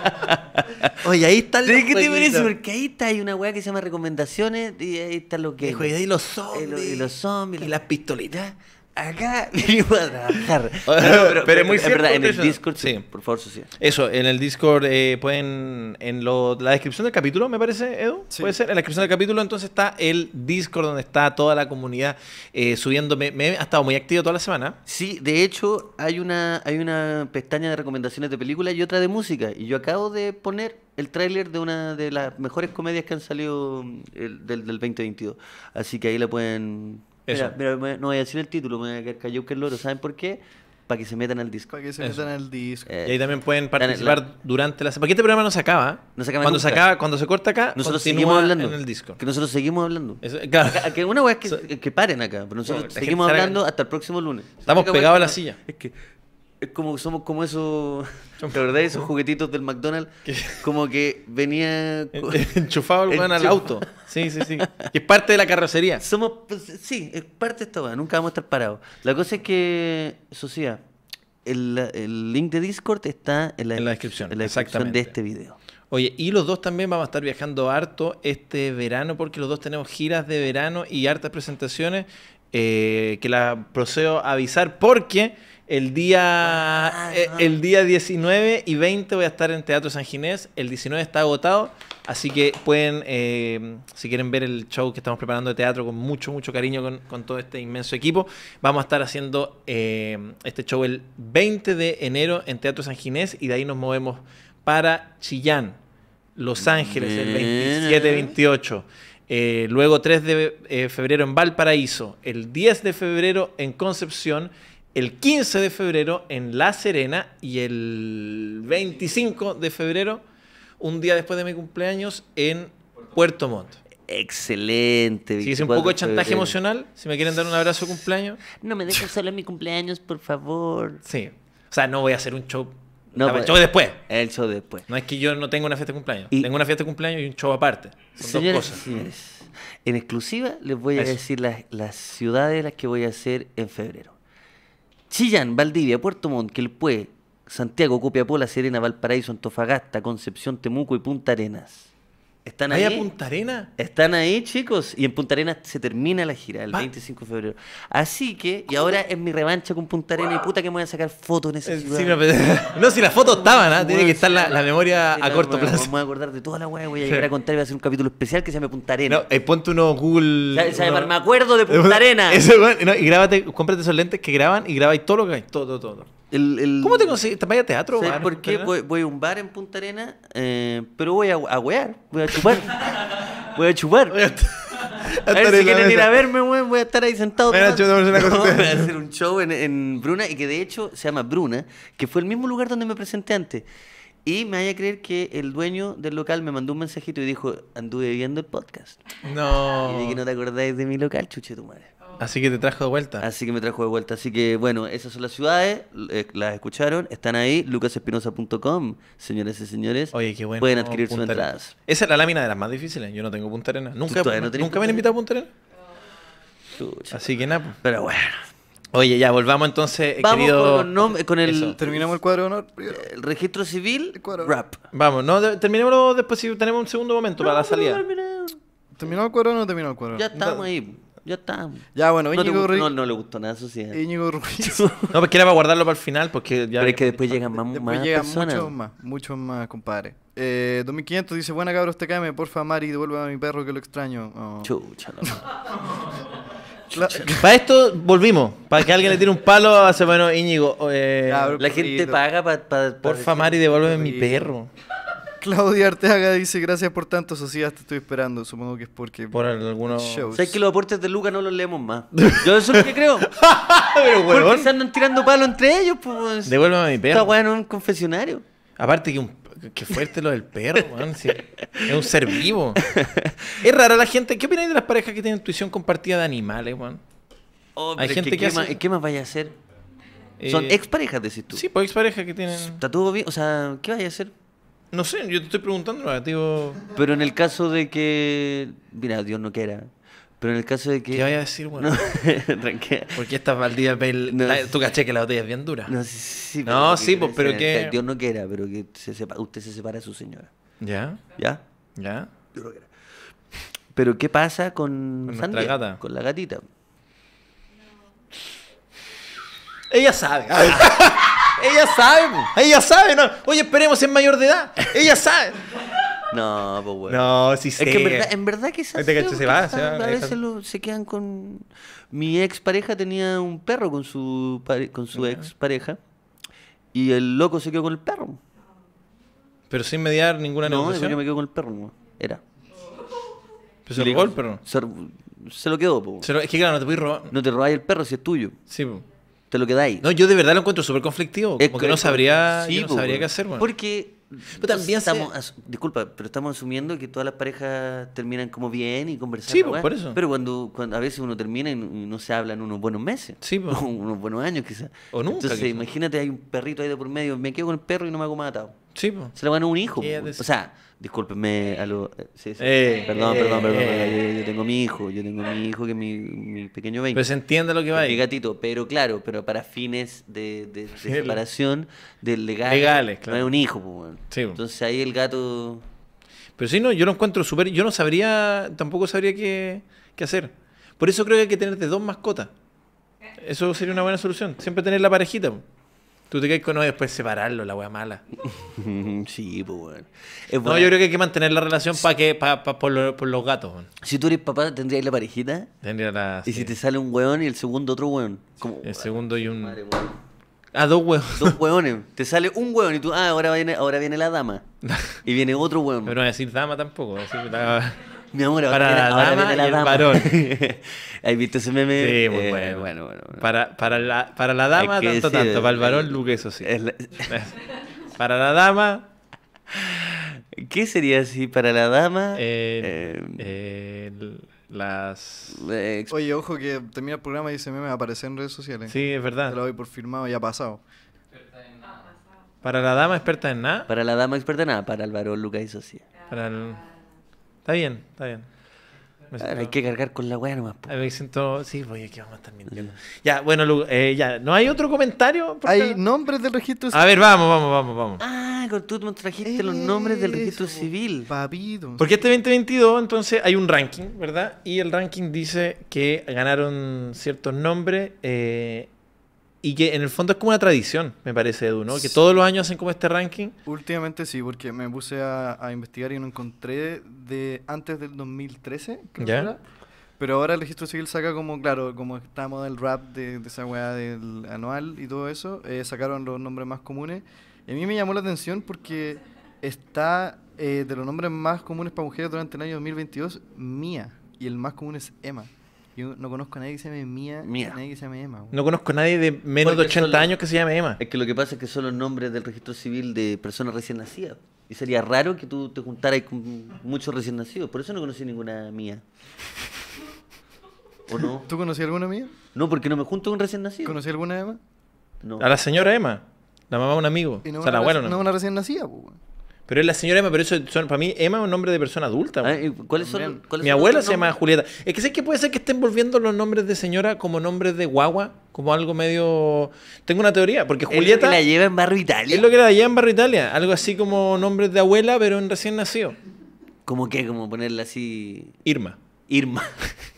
*laughs* Oye, ahí están los ¿Qué te parece? Porque ahí está, hay una weá que se llama recomendaciones y ahí está lo que... Y los zombies. Y los zombies. Y las pistolitas acá *laughs* iba a trabajar. *laughs* pero, es muy cierto. en el Discord, sí. por favor, sí. Eso, en el Discord eh, pueden. En la descripción del capítulo, me parece, Edu. Sí. Puede ser. En la descripción del capítulo, entonces está el Discord donde está toda la comunidad eh, subiendo. Me, ha estado muy activo toda la semana. Sí, de hecho, hay una, hay una pestaña de recomendaciones de películas y otra de música. Y yo acabo de poner el tráiler de una de las mejores comedias que han salido mm, del, del 2022. Así que ahí la pueden no voy a decir el título, me voy que el loro. ¿Saben por qué? Para que se metan al disco. Para que se metan al disco. Eh, y ahí también pueden participar durante la, durante la... Porque este programa no se acaba. ¿eh? No se acaba cuando, se acaba, cuando se corta acá, nosotros seguimos hablando. el disco. Que nosotros seguimos hablando. claro. que una vez que, que, paren acá, pero nosotros seguimos hablando hasta el próximo lunes. Estamos pegados a la silla. Es que es como somos como esos, La *laughs* verdad, Esos juguetitos del McDonald's. Como que venía... *laughs* *laughs* Enchufado el al auto. Sí, sí, sí. es parte de la carrocería. Somos, pues, sí, es parte de esta Nunca vamos a estar parados. La cosa es que, Socia, el, link de Discord está en la, descripción, en la descripción de este video. Oye, y los dos también vamos a estar viajando harto este verano porque los dos tenemos giras de verano y hartas presentaciones eh, que la procedo a avisar porque el día, ah, eh, el día 19 y 20 voy a estar en Teatro San Ginés. El 19 está agotado. Así que pueden, eh, si quieren ver el show que estamos preparando de teatro con mucho, mucho cariño con, todo este inmenso equipo, vamos a estar haciendo eh, este show el 20 de enero en Teatro San Ginés y de ahí nos movemos para Chillán, Los Ángeles, el 27-28. luego 3 de febrero en Valparaíso, el 10 de febrero en Concepción el 15 de febrero en La Serena y el 25 de febrero, un día después de mi cumpleaños, en Puerto Montt. Excelente. Si es un poco de chantaje emocional, si me quieren dar un abrazo de cumpleaños. No me dejes solo en mi cumpleaños, por favor. Sí. O sea, no voy a hacer un show no, el pues, show después. El show después. No es que yo no tenga una fiesta de cumpleaños. tengo una fiesta de cumpleaños y un show aparte. Son dos cosas. en exclusiva les voy a decir las, las ciudades las que voy a hacer en febrero. Chillán, Valdivia, Puerto Montt, Quilpué, e, Santiago, Copiapó, La Serena, Valparaíso, Antofagasta, Concepción, Temuco y Punta Arenas. Están ahí. Punta Arena? Están ahí, chicos. Y en Punta Arena se termina la gira el 25 de febrero. Así que, y ahora es mi revancha con Punta Arena. Y puta que me voy a sacar fotos en esa eh, ciudad. *laughs* no, si las fotos estaban, ¿ah? tiene que estar la, memoria a corto Me plazo. voy a acordar de toda la weá. Voy a llegar a contar y voy a hacer un capítulo especial que se llame Punta Arena. No, eh, ponte uno Google. Me acuerdo de Punta *laughs* Arena. no, y grábate, cómprate esos lentes que graban y grabáis todo lo que hay, todo, todo, todo. ¿Cómo te conseguiste? ¿Te ir a teatro? ¿Sabes por qué? Voy, voy, a un bar en Punta Arena, eh, pero voy a, a *laughs* voy a chupar. voy a chupar. a, ver si quieren ir a verme, voy a estar ahí sentado. *laughs* voy a hacer un show en, en, Bruna, y que de hecho se llama Bruna, que fue el mismo lugar donde me presenté antes. Y me vaya a creer que el dueño del local me mandó un mensajito y dijo, anduve viendo el podcast. No. Y dije, que no te acordáis de mi local, chuche tu madre. Así que te trajo de vuelta. Así que me trajo de vuelta. Así que bueno, esas son las ciudades, eh, las escucharon, están ahí, lucasespinosa.com, señores y señores. Oye, qué bueno. Pueden adquirir sus entradas. Esa es la lámina de las más difíciles, yo no tengo Punta Arena. Nunca, nunca me han invitado a Punta Arena. Así que nada. Pues. Pero bueno. Oye, ya, volvamos entonces, eh, Vamos Con, el... Terminamos el cuadro de honor. El registro civil, el cuadro. rap. Vamos, no, terminémoslo después si tenemos un segundo momento para la salida. Terminó el cuadro o no terminó el cuadro? Ya estamos ahí. Ya está. Ya, bueno, no Íñigo Ruiz. No, no le gustó nada a sociedad. Íñigo Ruiz. *laughs* no, que era para guardarlo para el final, porque ya... Pero es que después llegan más, más personas. muchos más, más, compadre. 2500 eh, dice, buena cabros, te cae, porfa, Mari, devuélveme a mi perro que lo extraño. Chucha, *laughs* Para esto volvimos, para que alguien le tire un palo hace bueno Íñigo. Eh, la gente paga para... Pa, porfa, Mari, devuélveme mi perro. Claudia Arteaga dice, gracias por tanto, Sociedad, te estoy esperando. Supongo que es porque... Por algunos... shows. que los aportes de Luca no los leemos más? *laughs* Yo eso es lo que creo. *laughs* Pero, Porque se andan tirando palo entre ellos, pues. a mi perro. Está bueno un confesionario. Aparte que un... Qué fuerte lo del perro, es un ser vivo. Es rara la gente. ¿Qué opináis de las parejas que tienen intuición compartida de animales, oh, Hay gente que, ¿qué, más, más vaya a hacer? Son eh, exparejas, decís tú. Sí, pues exparejas que tienen... Está todo bien. O sea, ¿qué vaya a hacer? No sé, yo te estoy preguntando negativo. Pero en el caso de que. Mira, Dios no quiera. Pero en el caso de que. ¿Qué voy a decir, bueno? *laughs* Porque esta maldita pel... Tú caché que la botella es bien dura. No, sí, Pero sí, pero que. Pues, Dios no quiera, pero que se usted se separa de su señora. ¿Ya? ¿Ya? ¿Ya? Dios no quiera. Pero ¿qué pasa con. Con la gata. Con la gatita. Ella sabe. *laughs* Ella sabe, ella sabe. No. Oye, esperemos, es mayor de edad. Ella sabe. No, pues bueno. No, sí sé. Es que en verdad, que esa quizás. se se A veces se quedan con. Mi ex pareja tenía un perro con su, expareja. con su ex pareja. Y el loco se quedó con el perro. Pero sin mediar ninguna negociación. No, yo me quedo con el perro, Era. Pero se lo el perro. Se, lo quedó, po. es que claro, no te puedes robar. No te robáis el perro si es tuyo. Sí, pues te lo quedáis. No, yo de verdad lo encuentro súper conflictivo. porque no sabría, sabría qué hacer, bueno. Porque también estamos, disculpa, pero estamos asumiendo que todas las parejas terminan como bien y conversando. Sí, por eso. Pero cuando, cuando a veces uno termina y no, se hablan unos buenos meses, sí, pues. *laughs* unos buenos años quizás. O nunca. Entonces, imagínate, hay un perrito ahí de por medio, me quedo con el perro y no me hago matado. Sí, pues. Se le van a un hijo. O sea, Discúlpenme eh. a eh, eh, perdón, perdón, perdón, yo, tengo mi hijo, yo tengo mi hijo que es mi, pequeño baby. Pero se entiende lo que va ahí. Mi gatito, pero claro, pero para fines de, de, separación del legal. Legales, claro. No es un hijo, pues, pues. Entonces ahí el gato... Pero si no, yo no encuentro súper... Yo no sabría, tampoco sabría qué, qué hacer. Por eso creo que hay que tener de dos mascotas. Eso sería una buena solución. Siempre tener la parejita. Pues. Tú te quedas con uno y después separarlo, la wea mala. *laughs* sí, pues bueno. no, yo creo que hay que mantener la relación para que pa, por, por, los gatos. Si tú eres papá, tendrías la parejita. Tendría la. Y si te sale un weón y el segundo otro weón. Como, el segundo y un. ah, dos hueones. *laughs* Dos hueones. te sale un hueón y tú, ah, ahora viene, ahora viene la dama. *laughs* y viene otro hueón. Pero no es decir dama tampoco. Mi amor, para la, dama Para y el varón. *laughs* ¿Has visto ese meme? Sí, muy eh, bueno. bueno, Para, para, la, para, la, dama, tanto, tanto. Para el varón, eh, Luque, eso sí. *laughs* para la dama. *laughs* ¿Qué sería si para la dama? Eh, eh las. Oye, ojo que termina el programa y ese meme aparece en redes sociales. Sí, es verdad. Te lo doy por firmado y ha pasado. Para la dama experta en nada. Para la dama experta en nada, para el varón Lucas y Socia. Para el... Está bien, está bien. hay que cargar con la weá nomás. a ver siento. Sí, voy aquí vamos a estar mintiendo. Ya, bueno, eh, ya. ¿No hay otro comentario? Hay nombres del registro civil. A ver, vamos, vamos, vamos, vamos. Ah, con tú trajiste los nombres del registro civil. Porque este 2022, entonces, hay un ranking, ¿verdad? Y el ranking dice que ganaron ciertos nombres. Eh, y que en el fondo es como una tradición, me parece, Edu, ¿no? Que todos los años hacen como este ranking. Últimamente sí, porque me puse a, investigar y no encontré de antes del 2013, creo ¿Ya? Pero ahora el registro civil saca como, claro, como está moda el rap de, esa weá del anual y todo eso, eh, sacaron los nombres más comunes. a mí me llamó la atención porque está eh, de los nombres más comunes para mujeres durante el año 2022, Mía. Y el más común es Emma. Yo no conozco a nadie que se llame Mía, nadie que se llame Emma. No conozco a nadie de menos de 80 años que se llame Emma. Es que lo que pasa es que son los nombres del registro civil de personas recién nacidas. Y sería raro que tú te juntaras con muchos recién nacidos. Por eso no conocí ninguna Mía. ¿O no? ¿Tú conocí alguna Mía? No, porque no me junto con recién nacido. ¿Conocí alguna Emma? No. A la señora Emma. La mamá de un amigo. o sea, la abuela no. No una recién nacida, pues. Pero es la señora Emma, pero eso para mí Emma es un nombre de persona adulta. Ah, ¿Cuáles son? Mi abuela se llama Julieta. Es que sé que puede ser que estén volviendo los nombres de señora como nombres de guagua, como algo medio... Tengo una teoría, porque Julieta... Es lo que la lleva en Barro Italia. Es lo que la lleva en Barro Italia, algo así como nombres de abuela, pero en recién nacido. ¿Cómo qué? Como ponerla así... Irma. Irma. *laughs*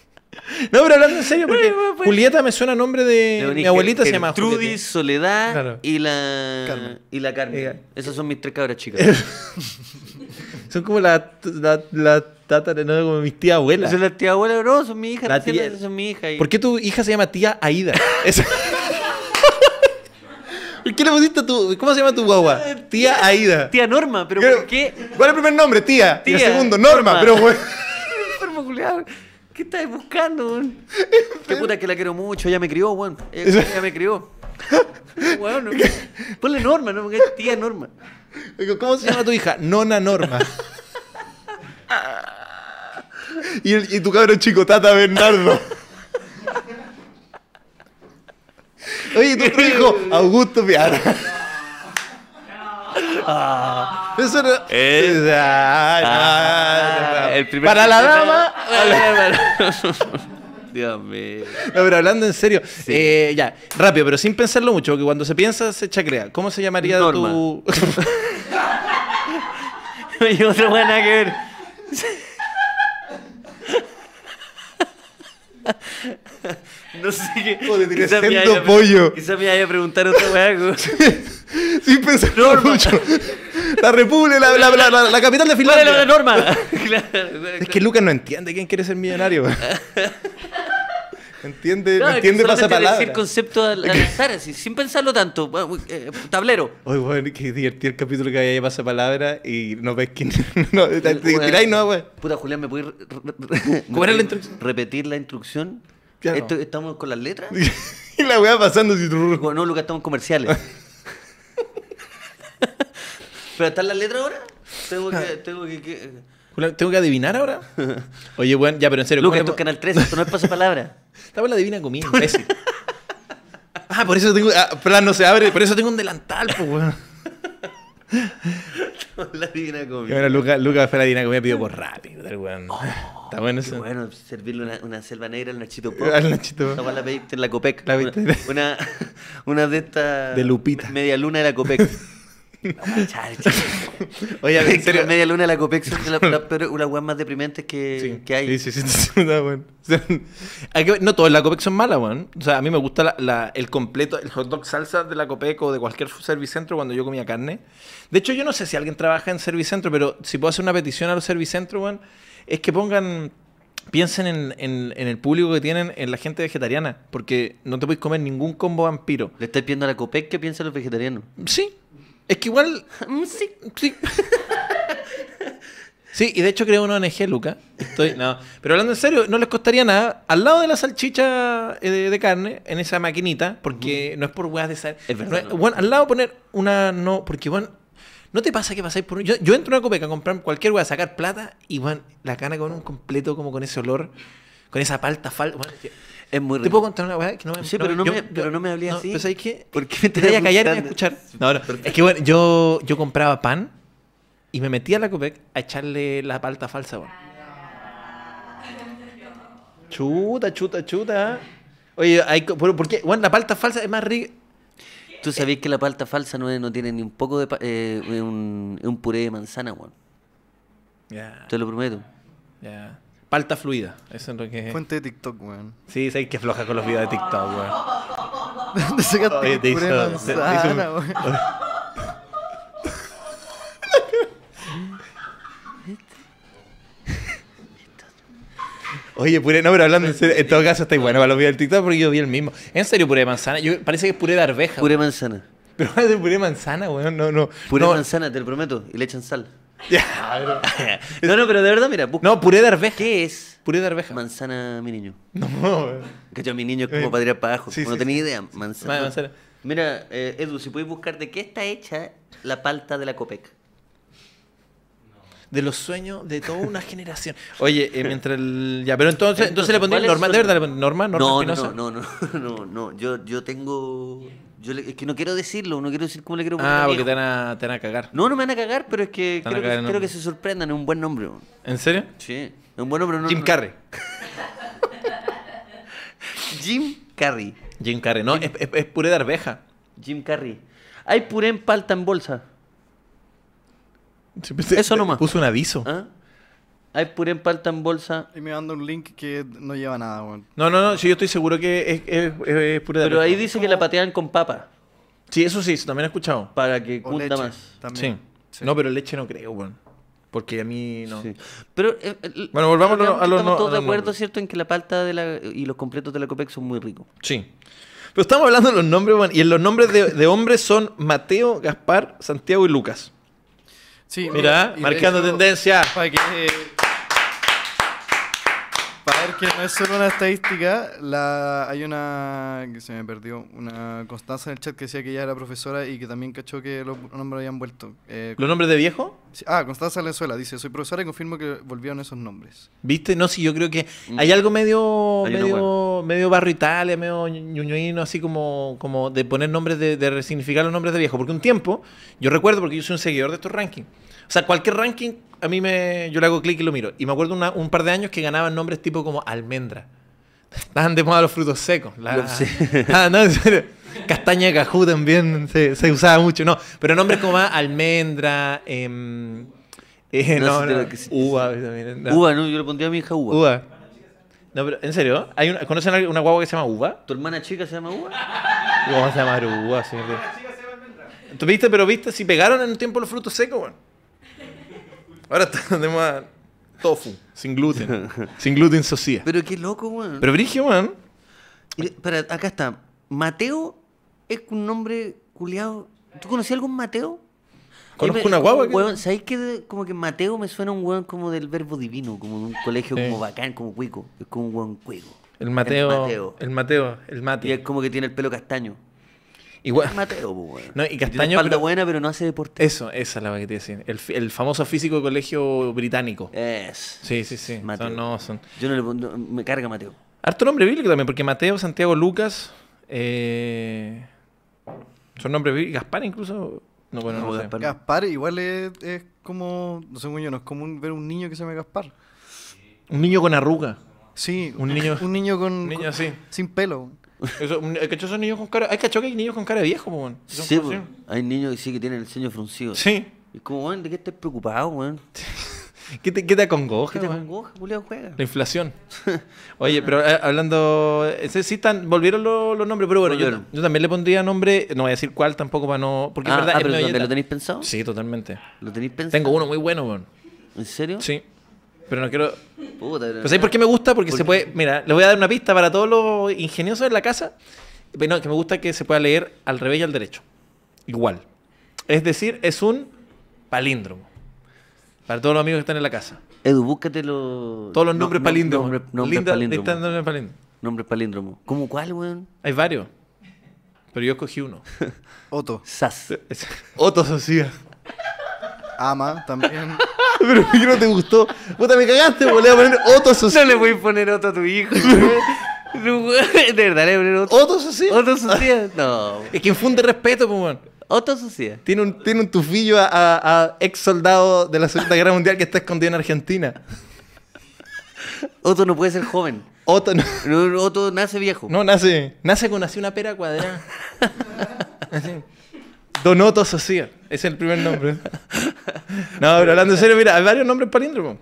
No, pero hablando en serio, porque *laughs* pues. Julieta me suena nombre de. mi abuelita se llama Trudy Soledad y la. Y la Carmen. Esas son mis tres cabras chicas. *laughs* son como la, la, la como mis tía abuela. Son las tía abuela, no, son mi hija. La tía, mi hija. ¿Por qué tu hija se llama tía Aida? *laughs* ¿Por qué le pusiste a tu. ¿Cómo se llama tu guagua? Tía Aida. Tía Norma, pero ¿por qué? ¿Cuál es el primer nombre? Tía. tía y el segundo, Norma, Norma. pero bueno. ¿Qué estás buscando, weón? Qué puta que la quiero mucho, ella me crió, weón. Ella, eh, me crió. bueno *laughs* ponle Norma, ¿no? Porque tía Norma. ¿Cómo se llama tu hija? Nona Norma. y, tu cabrón chico, Tata Bernardo. Oye, tu hijo, *laughs* Augusto Piara para la dama. *laughs* Dios mío. pero hablando en serio, eh, ya, rápido, pero sin pensarlo mucho, porque cuando se piensa se chacrea. ¿Cómo se llamaría tu...? tu.? *laughs* hay otra buena que ver. *laughs* *laughs* No sé qué. le tiene sendo pollo. Quizá me vaya a preguntar otra weá. Sin *laughs* pensar *laughs* mucho. La República, la, la, la, la, capital de Finlandia. ¿Cuál es la norma? es que Lucas no entiende quién quiere ser millonario. Entiende, claro, entiende pasa palabra. decir concepto al, al azar, sin pensarlo tanto. Eh, tablero. Oye, bueno, qué divertido el capítulo que hay pasa palabra y no ves quién. No, y tiráis, no, güey. Puta, Julián, ¿me puedes re, la instrucción? repetir la instrucción? Estamos con las letras. *laughs* Y la weá pasando así. no, Lucas, estamos comerciales. *laughs* ¿Pero están las letras ahora? Tengo que... Ah. Tengo que, ¿Tengo que adivinar ahora? *laughs* Oye, bueno ya, pero en serio. Lucas, tu Canal 13, esto no es palabra. Estaba en la divina comida, imbécil. ah, por eso tengo. Ah, no se abre. Por eso tengo un delantal, pues, weón. la divina comida. Bueno, Lucas Luca fue a la divina comida y pidió por rápido, tal, weón. Oh, Está bueno eso. bueno, servirle una, selva negra al Nachito *laughs* Pop. Al Nachito Pop. La pediste la Copec. una, una, de estas... De Lupita. Media luna de la Copec. *laughs* *laughs* Oye, a media luna de la Copec son las la, más deprimentes que, que, hay. Sí, sí, sí, Está no, bueno. o sea, que, no Copec son malas, weón. O sea, a mí me gusta el completo, el hot dog salsa de la Copec o de cualquier servicentro cuando yo comía carne. De hecho, yo no sé si alguien trabaja en servicentro, pero si puedo hacer una petición a los servicentros, weón es que pongan piensen en, en, el público que tienen, en la gente vegetariana, porque no te podéis comer ningún combo vampiro. ¿Le estáis pidiendo a la Copec que piensen los vegetarianos? Sí. Es que igual. *laughs* Mm, sí. Sí. sí, y de hecho creo una ONG, Luca. Estoy, no. Pero hablando en serio, no les costaría nada. Al lado de la salchicha eh, de, carne, en esa maquinita, porque no es por weas de sal. Es verdad. al lado poner una. No, porque bueno, ¿No te pasa que pasáis por un... Yo, yo entro a una copeca a comprar cualquier weá, a sacar plata y, bueno, la cana con un completo como con ese olor, con esa palta falsa. es muy rico. ¿Te puedo contar una weá que no me... Sí, pero, no me, pero no me hablé así. sabes qué? ¿Por qué me te voy a callar y me a escuchar? *laughs* No, no. Es que, bueno, yo, yo compraba pan y me metía a la copec a echarle la palta falsa, weón. Chuta, chuta, chuta. Oye, hay, ¿por qué? Bueno, la palta falsa es más rica. ¿Tú eh, sabías que la palta falsa no, tiene ni un poco de... Eh, un, puré de manzana, weón? Ya. Te lo prometo. Ya. Palta fluida. Eso es lo que... Fuente de TikTok, weón. Sí, sabes que floja con los videos de TikTok, weón. ¿Dónde *laughs* sacaste el puré de manzana, weón? Oye, puré, no, pero hablando en serio, en todo caso estáis bueno para los videos del TikTok porque yo vi el mismo. ¿En serio puré de manzana? Yo, parece que es puré de arveja. Puré de manzana. *laughs* Pero es de puré de manzana, weón, no, no. Puré de manzana, te lo prometo, y le echan sal. *laughs* no, no, pero de verdad, mira. Busca. No, puré de arveja. ¿Qué es? Puré de arveja. Manzana, mi niño. No, weón. Cacho, mi niño es como eh, para tirar para abajo. no tenía idea. Manzana. Mira, eh, Edu, si puedes buscar de qué está hecha la palta de la Copec de los sueños de toda una generación. Oye, eh, mientras Ya, pero entonces, entonces, le pondría normal, de verdad, normal, No, no, no, no, no, yo, yo tengo... Yo es que no quiero decirlo, no quiero decir cómo le quiero poner. Ah, porque te van, a, te van, a, cagar. No, no me van a cagar, pero es que creo, que, se sorprendan, es un buen nombre. ¿En serio? Sí, es un buen nombre. Jim Carrey. *laughs* Jim Carrey. Jim Carrey, no, Es, es, puré de arveja. Jim Carrey. Hay puré en palta en bolsa. Pues, eso nomás. Puso un aviso. ¿Ah? Hay puré en palta en bolsa. Y me manda un link que no lleva nada, No, no, no, yo estoy seguro que es, es, Pero ahí dice que la patean con papa. Sí, eso sí, también he escuchado. Para que O más. Sí. No, pero leche no creo, weón. Porque a mí no. Pero eh, eh, Bueno, volvamos a los- Estamos todos de acuerdo, ¿cierto? En que la palta y los completos de la Copex son muy ricos. Sí. Pero estamos hablando de los nombres, y en los nombres de, de hombres son Mateo, Gaspar, Santiago y Lucas. Sí, mira, marcando tendencia. Eh, que no es solo una estadística. La, hay una que se me perdió, una constanza en el chat que decía que ella era profesora y que también cachó que los nombres habían vuelto. Eh, ¿Los nombres de viejo? Ah, Constanza Valenzuela dice: Soy profesora y confirmo que volvieron esos nombres. ¿Viste? No, sí, yo creo que hay algo medio medio, medio Italia, medio ñuñuino, así como, como de poner nombres, de, de resignificar los nombres de viejo. Porque un tiempo, yo recuerdo, porque yo soy un seguidor de estos rankings. O sea, cualquier ranking, a mí me. Yo le hago clic y lo miro. Y me acuerdo un par de años que ganaban nombres tipo como almendra. Estaban de moda los frutos secos. La... *laughs* Ah, no, Castaña de cajú también se, usaba mucho. No, pero nombres como almendra, em, eh, uva Uva, no, yo le pondría a mi hija uva. Uva. No, pero en serio, ¿Hay una, ¿conocen una guagua que se llama uva? ¿Tu hermana chica se llama uva? ¿Cómo se llama uva, señor? ¿Tú viste, pero viste, si pegaron en un tiempo los frutos secos, bueno. Ahora tenemos a tofu, sin gluten. *laughs* sin gluten socia. Pero qué loco, weón. Pero Brigio, weón. Para, acá está. Mateo es un nombre culiado. ¿Tú conocías algún Mateo? Conozco una guagua. Que... que como que Mateo me suena a un weón como del verbo divino? Como de un colegio como bacán, como cuico. Es como un weón cuico. El Mateo, el Mateo. El Mateo, Y es como que tiene el pelo castaño. Igual. Mateo, pues, no, y Castaño. espalda buena, pero no hace deporte. Eso, esa es la que te decía. El, el famoso físico de colegio británico. Es. Sí, sí, sí. Son, no, son... Yo no le pongo. me carga Mateo. Harto nombre bíblico también, porque Mateo, Santiago, Lucas. Eh, son nombres bíblicos. Gaspar, incluso. No, bueno, no, Gaspar, Gaspar igual es, como. No sé, yo, no es común ver un niño que se llama Gaspar. Un niño con arruga. Sí, un niño, *laughs* un niño con, sin pelo. Eso, mm, niños con cara? Hay cachó que hay niños con cara de viejo, Sí, hay niños que sí que tienen el ceño fruncido. Sí. Es como, ¿de qué estás preocupado, weón? *laughs* ¿Qué te, ¿Qué te acongoja? ¿Qué te acongoja? Julio juega. La inflación. *laughs* Oye, pero eh, hablando. Ese, eh, sí, están, volvieron los, nombres, pero bueno, yo, también le pondría nombre. No voy a decir cuál tampoco para no. Porque ah, verdad. Ah, ¿Lo tenéis pensado? Sí, totalmente. ¿Lo tenéis pensado? Tengo uno muy bueno, weón. ¿En serio? Sí. Pero no quiero. Puta, ¿Pues por qué me gusta? Porque se puede. Mira, les voy a dar una pista para todos los ingeniosos en la casa. Pero que me gusta que se pueda leer al revés y al derecho. Igual. Es decir, es un palíndromo. Para todos los amigos que están en la casa. Edu, búscate Todos los nombres palíndromos. Nombre, Linda, palíndromo. palíndromo. Nombre ¿Cómo cuál, weón? Hay varios. Pero yo escogí uno. Otto. Sas. *laughs* Otto Socia. Ama también. *laughs* Pero yo no te gustó? Puta, me cagaste, boludo, voy a poner otro asociado. No le voy a poner otro a tu hijo, *laughs* De verdad, le voy a poner otro. ¿Otro asociado? ¿Otro asociado? *laughs* no. Es que infunde respeto, pues, ¿Otro ¿Otro Tiene un, tiene un tufillo a, ex soldado de la Segunda Guerra Mundial que está escondido en Argentina. ¿Otro no puede ser joven. ¿Otro no. ¿Otro nace viejo. No, nace, nace con así una pera cuadrada. así. Donoto Otto Ese es el primer nombre. No, pero hablando en serio, mira, hay varios nombres palíndromos.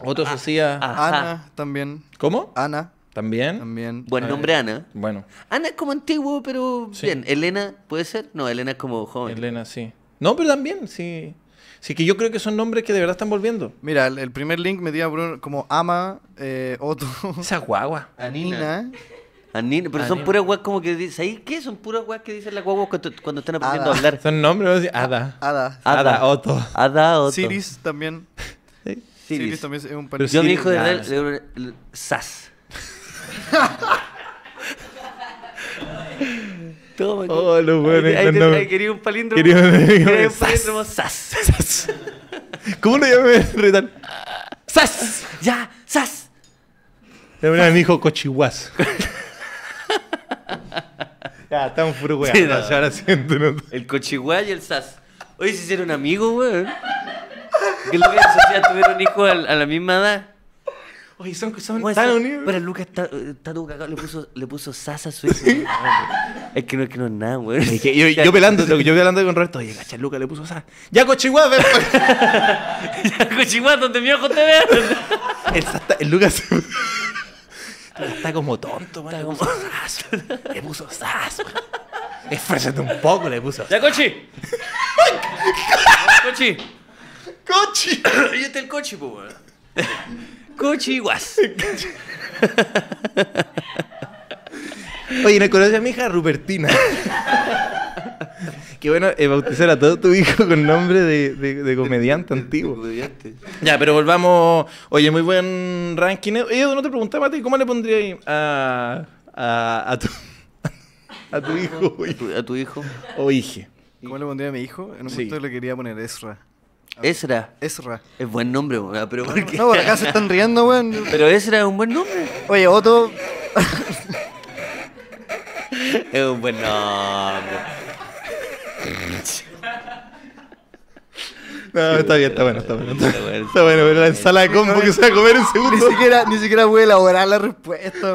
Otto ah, Socia. Ana también. ¿Cómo? Ana. ¿También? También. Buen nombre, Ana. Bueno. Ana es como antiguo, pero bien. Elena, ¿puede ser? No, Elena es como joven. Elena, sí. No, pero también, sí. Sí, que yo creo que son nombres que de verdad están volviendo. Mira, el, primer link me Bruno como Ama, eh, Otto. Esa guagua. Anina pero son puras weas como que dice ahí qué? Son puras weas que dicen las guaguas cuando, están aprendiendo a hablar. Son nombres, Ada. Ada. Ada, Otto. Ada Otto. Siris también. *laughs* ¿Sí? Siris. Siris. también es un pero Yo Siris, mi hijo de él, le Sas. *laughs* Toma. Oh, lo bueno. no, ahí, quería un palíndromo. Quería, un palíndromo. Sas. Sas. ¿Cómo lo llamé? Retal. Sas. Ya, Sas. era mi hijo Cochihuas. *laughs* *laughs* ya, estamos puro Sí, no, ahora siento, no. El cochiguay y el sas. Oye, si hicieron amigos, weón. amigo, lo que sociedad tuvieron hijos a, la misma edad? Oye, son, son tan unidos. Pero Lucas está, está todo cagado, le puso, le puso sas a su hijo. Es que no es que no es nada, weón. Es que yo, yo, pelando, yo pelando con Roberto, oye, cacha, Lucas le puso sas. Ya cochiguay, ven. Pues. *laughs* ya cochiguay, donde mi ojo te ve. el, el Lucas... Está como tonto, man. Está como sas. *laughs* Le puso sas. Esfuérzate un poco, le puso. ¡Ya, Cochi! *laughs* ¡Cochi! ¡Cochi! *coughs* y este el Cochi, pues, Coche Cochi guas. Oye, el conoce a mi hija Rupertina? *laughs* Qué bueno eh, bautizar a todo tu hijo con nombre de, de, comediante antiguo. Ya, pero volvamos. Oye, muy buen ranking. Eh, oye, no te pregunté, Mati, ¿cómo le pondría a, a, a, tu, a tu hijo? ¿A tu hijo? O hije. ¿Cómo le pondría a mi hijo? En un momento le quería poner Ezra. Ezra. Ezra. Es buen nombre, weón. Ah, pero ¿por qué? No, por acá se están riendo, weón. Pero Ezra es un buen nombre. Oye, Otto. *laughs* es un buen nombre. No, está bien, está bueno, está bueno. Está, bueno, está bueno, pero la ensalada de combo que se va a comer en segundo. Ni siquiera, ni siquiera voy a elaborar la respuesta,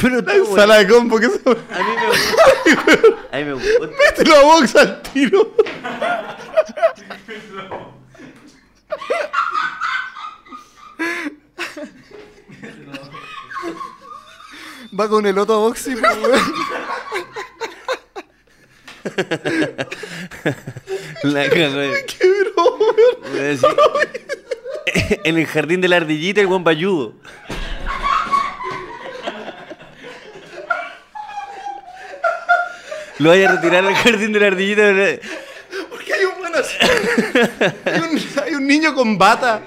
Pero la ensalada de combo que se va a mí me gusta. *laughs* a mí me gusta. Mételo a box al tiro. Va con el otro boxing, weón. *laughs* la En el jardín de la ardillita, el buen payudo Lo vaya a retirar al jardín de la ardillita. Porque hay un, buen hay un Hay un, niño con bata.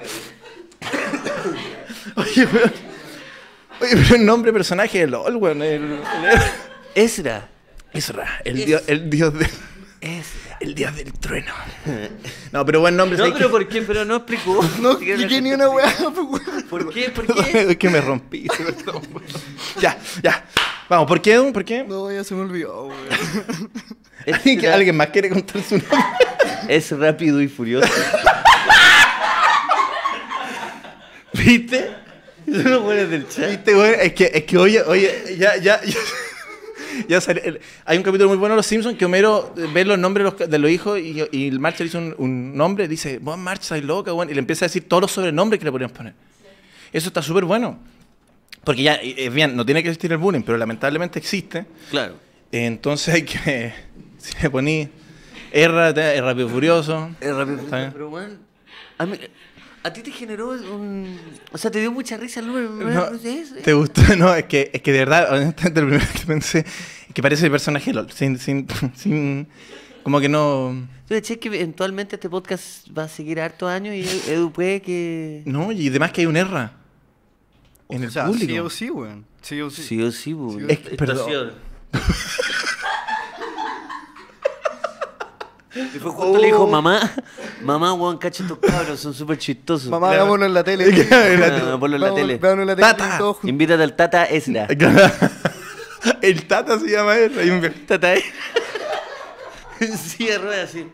Oye, pero, oye, pero el nombre personaje de LOL, weón. Bueno, Esra el, es... dios, el dios del... El dios del trueno. No, pero buen nombre. No, pero ¿por qué? Pero no explicó. *laughs* No que ni una weá. Pues, ¿Por qué? ¿Por *laughs* qué? Es que me rompí. *laughs* ya, ya. Vamos, ¿por qué? ¿Por qué? No, ya se me olvidó, weón. que ¿Alguien más quiere contar su nombre? es rápido y furioso. ¿Viste? Eso no del chat. ¿Viste, güey? Es que, es que oye, oye, ya. ya. *laughs* ya hay un capítulo muy bueno de Los Simpsons que Homero eh, ve los nombres de los, hijos y, el March le dice un, un, nombre, dice, vos March, estás loca, bueno, y le empieza a decir todos los sobrenombres que le podríamos poner. Eso está súper bueno. Porque ya, eh, es bien, no tiene que existir el bullying, pero lamentablemente existe. Claro. Entonces hay que, *laughs* si poní erra es rápido furioso. Es rápido furioso, pero bueno... ¿A ti te generó un. O sea, te dio mucha risa el número? No, sé eso, ¿Te gustó? *laughs* No, es que, es que de verdad, honestamente, lo primero que pensé es que parece el personaje LOL. Sin, sin, *laughs* Como que no. Yo ché que eventualmente este podcast va a seguir harto años y Edu puede que. No, y además que hay un error En el público. Sí o sí, weón. Sí o sí. Sí o sí, weón. Es, perdón. *laughs* Y fue justo le dijo, oh. mamá, mamá, weón, cacha tus cabros, son súper chistosos. Mamá, claro. en la tele. Vámonos *laughs* en la tele. Tata. Invítate al Tata Esla. *laughs* El Tata se llama eso Tata Esla. *laughs* sí, rueda así.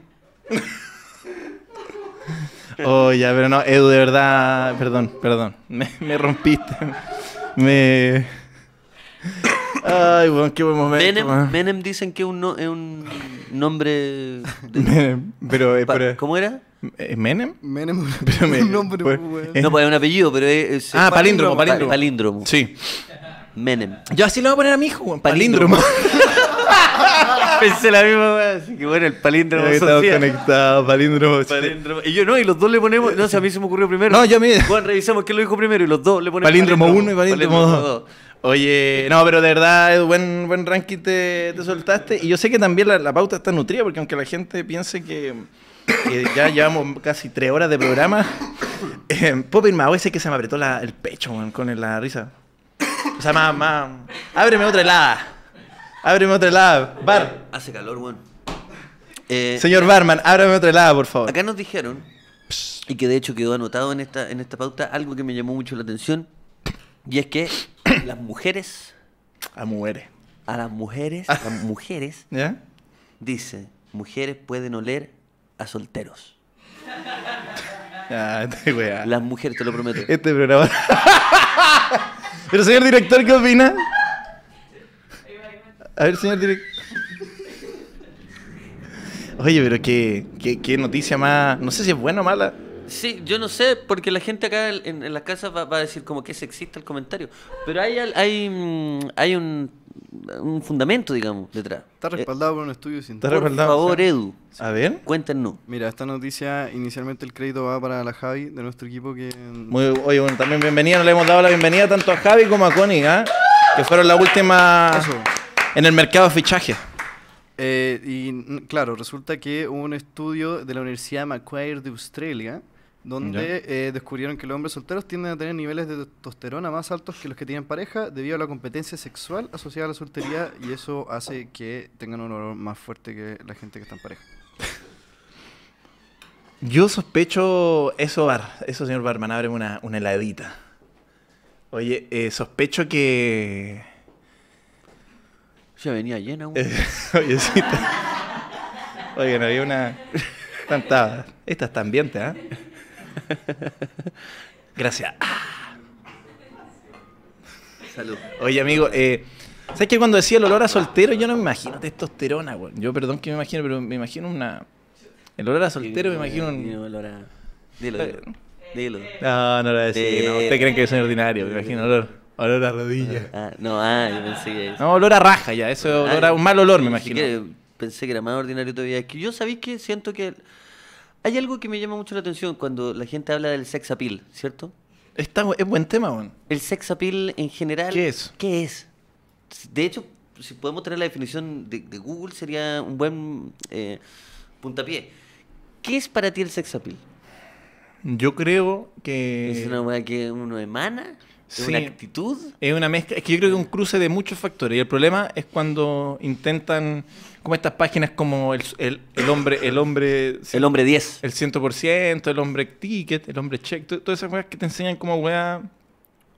Oh, pero no, Edu, de verdad, perdón, perdón. Me, me rompiste. Me... Ay, bueno, qué buen momento. Menem, Menem dicen que un no, es un nombre. Menem, pero, eh, ¿Cómo era? Menem? Menem, Pero es un nombre, pues, No, pues es un apellido, pero es. Ah, palíndromo, palíndromo. Sí. Menem. Yo así le voy a poner a mi hijo, Palíndromo. *laughs* Pensé la misma weá, así que bueno, el palíndromo Estamos conectados, palíndromo. Palíndromo. Y yo no, y los dos le ponemos. No sé, a mí se me ocurrió primero. No, yo a mí- Juan, revisamos qué lo dijo primero y los dos le ponemos. Palíndromo uno y palíndromo dos. Oye, no, pero de verdad, Edu, buen, buen ranking te, te soltaste. Y yo sé que también la, pauta está nutrida, porque aunque la gente piense que, ya llevamos casi tres horas de programa, *laughs* eh, más? es ese que se me apretó el pecho man, con la risa. O sea, más, más. Ábreme otra helada. Ábreme otra helada. Bar. Hace calor, eh, Señor Barman, ábreme otra helada, por favor. Acá nos dijeron, y que de hecho quedó anotado en esta, en esta pauta, algo que me llamó mucho la atención, y es que las mujeres. A mujeres. A las mujeres. A ah. las mujeres. *laughs* ¿Ya? Dice, mujeres pueden oler a solteros. *laughs* Este las mujeres, te lo prometo. Este programa. *laughs* Pero señor director, ¿qué opina? A ver, señor director. Oye, pero qué, qué, qué noticia más. No sé si es buena o mala. Sí, yo no sé, porque la gente acá en, las casas va, a decir como que se existe el comentario. Pero hay, hay, mm, hay un, fundamento, digamos, detrás. Está eh, respaldado por un estudio científico. Por favor, Edu. A ver. Mira, esta noticia, inicialmente el crédito va para la Javi de nuestro equipo que... Muy, oye, bueno, también bienvenida, no le hemos dado la bienvenida tanto a Javi como a Connie, ¿ah? que fueron la última en el mercado de fichaje. Eh, y claro, resulta que hubo un estudio de la Universidad Macquarie de Australia donde eh, descubrieron que los hombres solteros tienden a tener niveles de testosterona más altos que los que tienen pareja debido a la competencia sexual asociada a la soltería y eso hace que tengan un olor más fuerte que la gente que está en pareja. Yo sospecho eso, Bar. Eso, señor Barman, abre una, una heladita. Oye, eh, sospecho que... Ya venía llena. aún. *laughs* oye, sí. había una... Esta está ambiente, ¿eh? *laughs* Gracias. Ah. Salud. Oye, amigo, eh, ¿sabes que cuando decía el olor a soltero, yo no me imagino testosterona, güey? Yo, perdón que me imagino, pero me imagino una. El olor a soltero, me imagino un. Dilo, dilo. No, no lo voy a decir. Eh. Ustedes creen que soy ordinario, me imagino olor. Olor a rodilla. Ah, no, ah, yo pensé que. No, olor a raja ya, eso, ah, olor a, un mal olor, me imagino. pensé que era más ordinario todavía. Es que yo sabéis que siento que hay algo que me llama mucho la atención cuando la gente habla del sex appeal, ¿cierto? Está, es buen tema, Juan. El sex appeal en general. ¿Qué es? ¿Qué es? De hecho, si podemos tener la definición de, Google, sería un buen eh, puntapié. ¿Qué es para ti el sex appeal? Yo creo que. ¿Es una manera que uno emana? ¿Es una actitud? Es una mezcla. Es que yo creo que es un cruce de muchos factores. Y el problema es cuando intentan como estas páginas como el, el, hombre el hombre el hombre 10 *coughs* el 100% el hombre ticket el hombre check todas esas weas que te enseñan como wea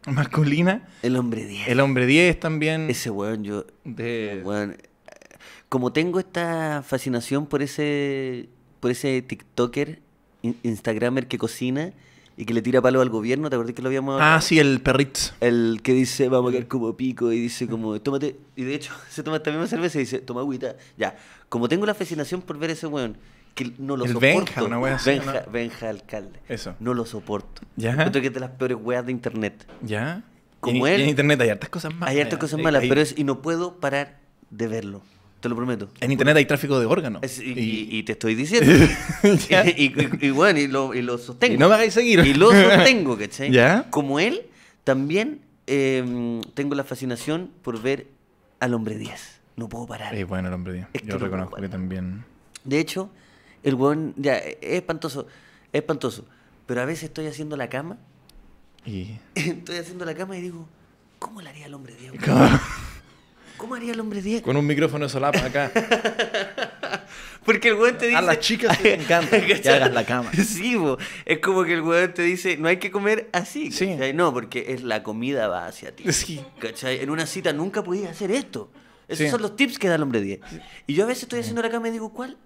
masculina el hombre 10 el hombre 10 también ese weón yo de como tengo esta fascinación por ese por ese tiktoker instagramer que cocina y que le tira palo al gobierno, ¿te acordás que lo habíamos Ah, sí, el perrito. El que dice, vamos a quedar como pico, y dice como, tómate, y de hecho *laughs* se toma esta misma cerveza y dice, toma agüita, ya. Como tengo la fascinación por ver ese weón, que no lo el soporto. Benja, una wea así, Benja, alcalde. Eso. No lo soporto. Ya. creo que es de las peores weas de internet. Ya. Como él. Y en internet hay hartas cosas malas. Hay hartas cosas malas, pero es, y no puedo parar de verlo. Te lo prometo. En internet hay tráfico de órganos. y, te estoy diciendo. *laughs* *laughs* y, bueno, y lo, sostengo. no me hagáis seguir. Y lo sostengo, *laughs* ¿cachai? ¿Ya? Como él, también em, tengo la fascinación por ver al hombre 10. No puedo parar. Es bueno el hombre 10. Yo reconozco que también. De hecho, el buen ya, e, es espantoso, es espantoso. Pero a veces estoy haciendo la cama. Y... Estoy haciendo la cama y digo, ¿cómo le haría el hombre 10? ¿Cómo haría el hombre 10? Con un micrófono de solapa acá. *laughs* Porque el weón te dice. A las chicas les encanta *laughs* que hagas la cama. Sí, es como que el weón te dice, no hay que comer así. Sí. No, porque es la comida va hacia ti. Sí. ¿cachai? En una cita nunca podías hacer esto. Esos son los tips que da el hombre 10. Y yo a veces estoy haciendo la cama y digo, ¿cuál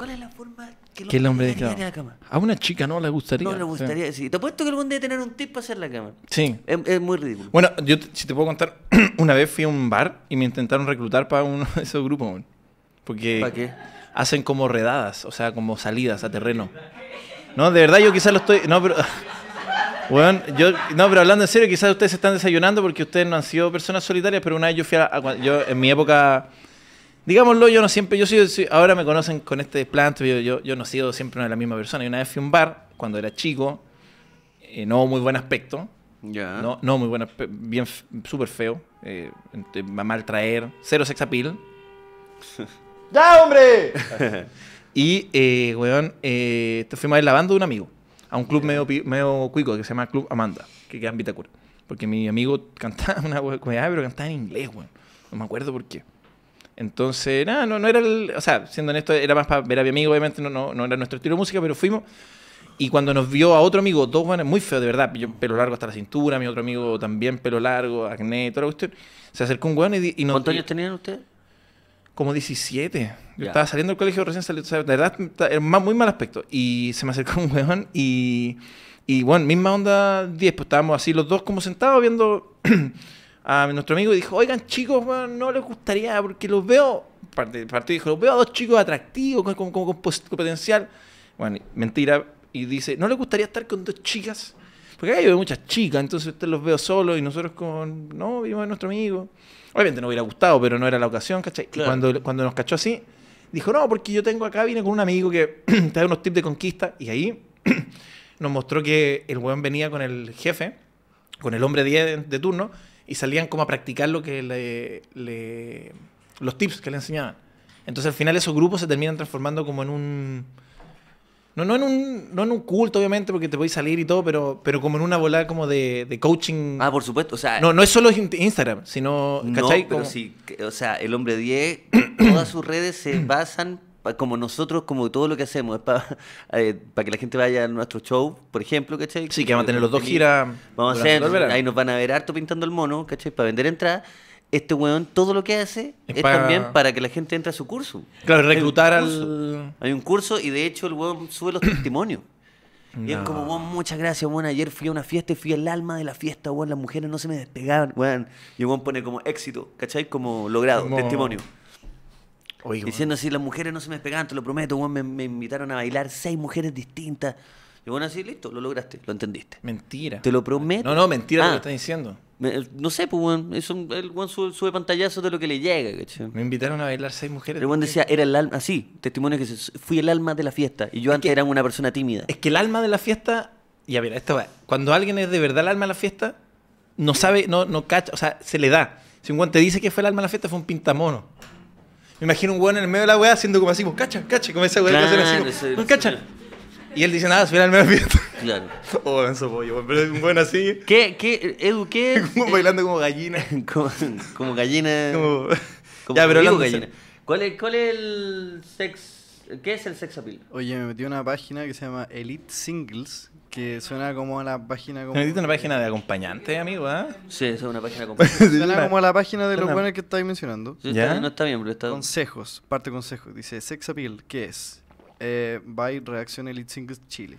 ¿Cuál es la forma que, lo el hombre de la cama? A una chica no le gustaría. No le gustaría, sí. Te apuesto que algún día tener un tip para hacer la cama. Sí. Es, muy ridículo. Bueno, yo si te puedo contar, *clears throat* una vez fui a un bar y me intentaron reclutar para uno de esos grupos. Porque ¿Para qué? hacen como redadas, o sea, como salidas a terreno. No, de verdad yo quizás lo estoy... No, pero... Bueno, *laughs* yo, no, pero hablando en serio, quizás ustedes se están desayunando porque ustedes no han sido personas solitarias, pero una vez yo fui a yo en mi época digámoslo, yo no siempre, yo soy, ahora me conocen con este plan, yo, yo, no he sido siempre una de misma persona Y una vez fui a un bar, cuando era chico, eh, no muy buen aspecto. ya No, no muy buen aspecto, bien, súper feo, eh, mal traer, cero sex appeal. *laughs* ¡Ya, hombre! *laughs* y, eh, weón, eh, este, fuimos a lavando de un amigo, a un club medio, medio cuico que se llama Club Amanda, que queda en Vitacura. Porque mi amigo cantaba *laughs* una weá, pero cantaba en inglés, weón. No me acuerdo por qué. Entonces, nada, no, no era el. O sea, siendo honesto, era más para ver a mi amigo, obviamente, no, no, era nuestro estilo de música, pero fuimos. Y cuando nos vio a otro amigo, dos buenos, muy feo de verdad, yo, pelo largo hasta la cintura, mi otro amigo también pelo largo, acné, toda la cuestión, se acercó un weón y, nos... ¿Cuántos años tenían ustedes? Como 17. Yo estaba saliendo del colegio recién O sea, la verdad, era muy mal aspecto. Y se me acercó un weón y, y bueno, misma onda 10, pues estábamos así los dos como sentados viendo... *clears throat* a nuestro amigo dijo, oigan chicos, no les gustaría, porque los veo, partido dijo, los veo a dos chicos atractivos, con, con, potencial. Bueno, mentira. Y dice, ¿no les gustaría estar con dos chicas? Porque acá hay muchas chicas, entonces usted los veo solos y nosotros con, no, vimos a nuestro amigo. Obviamente no hubiera gustado, pero no era la ocasión, ¿cachai? Y cuando, cuando nos cachó así, dijo, no, porque yo tengo acá, vine con un amigo que *clears throat* te da unos tips de conquista. Y ahí *clears throat* nos mostró que el weón venía con el jefe, con el hombre 10 de turno, y salían como a practicar lo que le, los tips que le enseñaban. Entonces al final esos grupos se terminan transformando como en un... No, no, en un, no en un culto, obviamente, porque te podéis salir y todo, pero, pero como en una bola como de, coaching. Ah, por supuesto. O sea, no, no es solo Instagram, sino. ¿cachai? pero sí, o sea, el hombre 10, *coughs* todas sus redes se basan como nosotros, como todo lo que hacemos, es para *laughs* eh, que la gente vaya a nuestro show, por ejemplo, ¿cachai? Sí, que vamos a tener los dos giras. Vamos a hacer, ahí nos van a ver harto pintando el mono, ¿cachai? Para vender entradas. Este weón, todo lo que hace es, también para que la gente entre a su curso. Claro, reclutar al. Hay un curso y de hecho el weón sube los testimonios. Y es como, weón, muchas gracias, weón. Ayer fui a una fiesta y fui el alma de la fiesta, weón. Las mujeres no se me despegaban, weón. Y weón pone como éxito, ¿cachai? Como logrado, testimonio diciendo así, las mujeres no se me pegaban, te lo prometo, me, invitaron a bailar seis mujeres distintas. Y bueno, así, listo, lo lograste, lo entendiste. Mentira. Te lo prometo. No, no, mentira lo que ah. estás diciendo. no sé, pues, el weón sube, sube, pantallazos de lo que le llega, Me invitaron a bailar seis mujeres. El decía, era el alma, así, testimonio que fui el alma de la fiesta. Y yo antes era una persona tímida. Es que el alma de la fiesta, y a ver, esto cuando alguien es de verdad el alma de la fiesta, no sabe, no, no cacha, o sea, se le da. Si un Juan te dice que fue el alma de la fiesta, fue un pintamono. Me imagino un weón en el medio de la weá haciendo como así, pues, cacha, cacha, como esa weá claro, que pues, así, pues, cacha. Y él dice nada, subir al medio ambiente. *laughs* Claro. oh, en pollo, pero es un buen así. ¿Qué, qué, Edu, *laughs* como bailando como gallina. *laughs* como, gallina. Como, ya, pero hablando gallina. ¿Cuál es, ¿Cuál el sex? ¿Qué es el sex appeal? Oye, me metí una página que se llama Elite Singles, que suena como a la página. Como... una página de acompañante, amigo, ah? Sí, es una página de *laughs* acompañante. suena como a la página de los buenos que estáis mencionando. ¿Ya? no está bien, pero está. Consejos, parte consejos. Dice: Sex Appeal, ¿qué es? Eh, by Reacción Elite Singles Chile.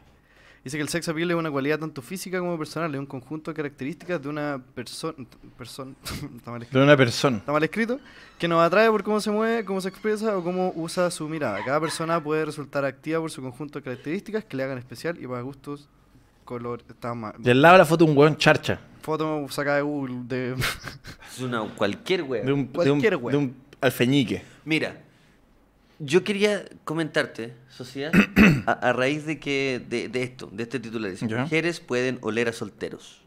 Dice que el sex appeal es una cualidad tanto física como personal, es un conjunto de características de una persona. Persona. *laughs* de una persona. Está mal escrito. Que nos atrae por cómo se mueve, cómo se expresa o cómo usa su mirada. Cada persona puede resultar activa por su conjunto de características que le hagan especial y para gustos del lado de la foto, un weón charcha. Foto sacada de Google. De... Es cualquier weón. De un, cualquier alfeñique. Mira, yo quería comentarte, sociedad, *coughs* a, raíz de que de, esto, de este titular. Dice, Mujeres pueden oler a solteros.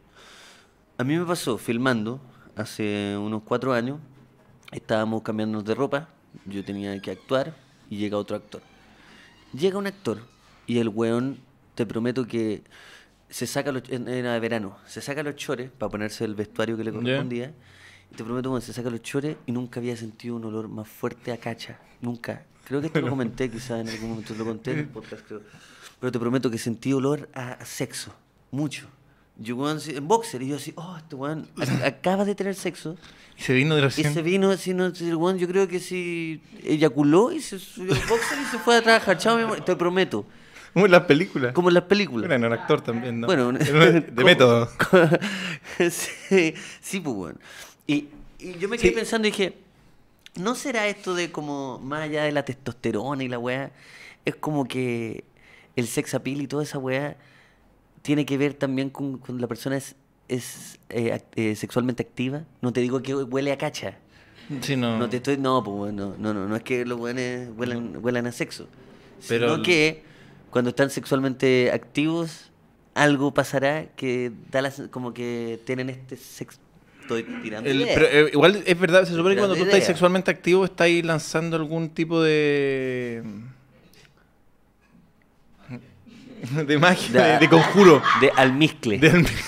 A mí me pasó filmando hace unos cuatro años. Estábamos cambiándonos de ropa. Yo tenía que actuar y llega otro actor. Llega un actor y el weón, te prometo que se saca los, de verano, se saca los chores para ponerse el vestuario que le correspondía. Y te prometo, se saca los chores, y nunca había sentido un olor más fuerte a cacha. Nunca. Creo que esto lo comenté, quizás en algún momento lo conté *laughs* Pero te prometo que sentí olor a sexo. Mucho. Yo, en boxer, y yo así, oh, este weón *laughs* acaba de tener sexo. Y se vino de Y se vino, así, no, yo creo que sí, eyaculó y se subió al boxer y se fue a trabajar. Chao, mi te prometo. Como en las películas. Como en las películas. Bueno, era actor también, ¿no? Bueno, *laughs* de método. *laughs* sí, sí, pues bueno. Y, yo me quedé pensando y dije, ¿no será esto de como, más allá de la testosterona y la weá, es como que el sex appeal y toda esa weá tiene que ver también con, Cuando la persona es, es eh, eh, sexualmente activa? No te digo que huele a cacha. Sí, no. No te estoy, no, pues, no, no, no, no es que los weones huelan, a sexo. sino que cuando están sexualmente activos, algo pasará que da como que tienen este sexo. Estoy tirando eh, igual es verdad, se supone que cuando tú estás sexualmente activo estás lanzando algún tipo de... De magia, de, conjuro. De almizcle. De almizcle.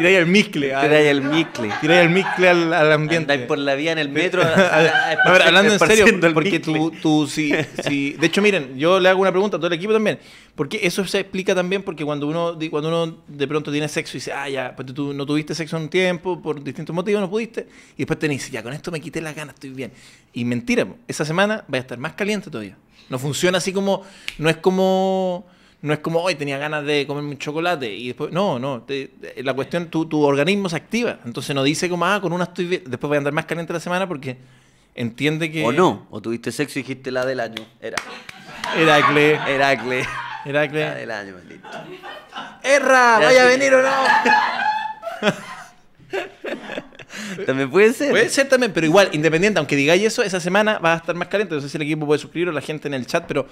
Tiráis el micle. Al, tiráis el micle. Tiráis el micle al, ambiente. por la vía en el eh, metro. *laughs* hablando en serio, porque tú, si, De hecho, miren, yo le hago una pregunta a todo el equipo también. Porque eso se explica también porque cuando uno, cuando uno de pronto tiene sexo y dice, ah, ya, pues tú no tuviste sexo en un tiempo, por distintos motivos no pudiste. Y después te ya, con esto me quité las ganas, estoy bien. Y mentira, esa semana va a estar más caliente todavía. No funciona así como. No es como no es como, hoy tenía ganas de comerme un chocolate y después... No, no. la cuestión, tu, organismo se activa. Entonces no dice como, ah, con una estoy... Después voy a andar más caliente la semana porque entiende que... O no. O tuviste sexo y dijiste la del año. Era. Heracle. Heracle. Heracle. La del año, maldito. ¡Erra! ¿Vaya a venir o no? *laughs* también puede ser. Puede ser también, pero igual, independiente, aunque digáis eso, esa semana va a estar más caliente. No sé si el equipo puede suscribir o la gente en el chat, pero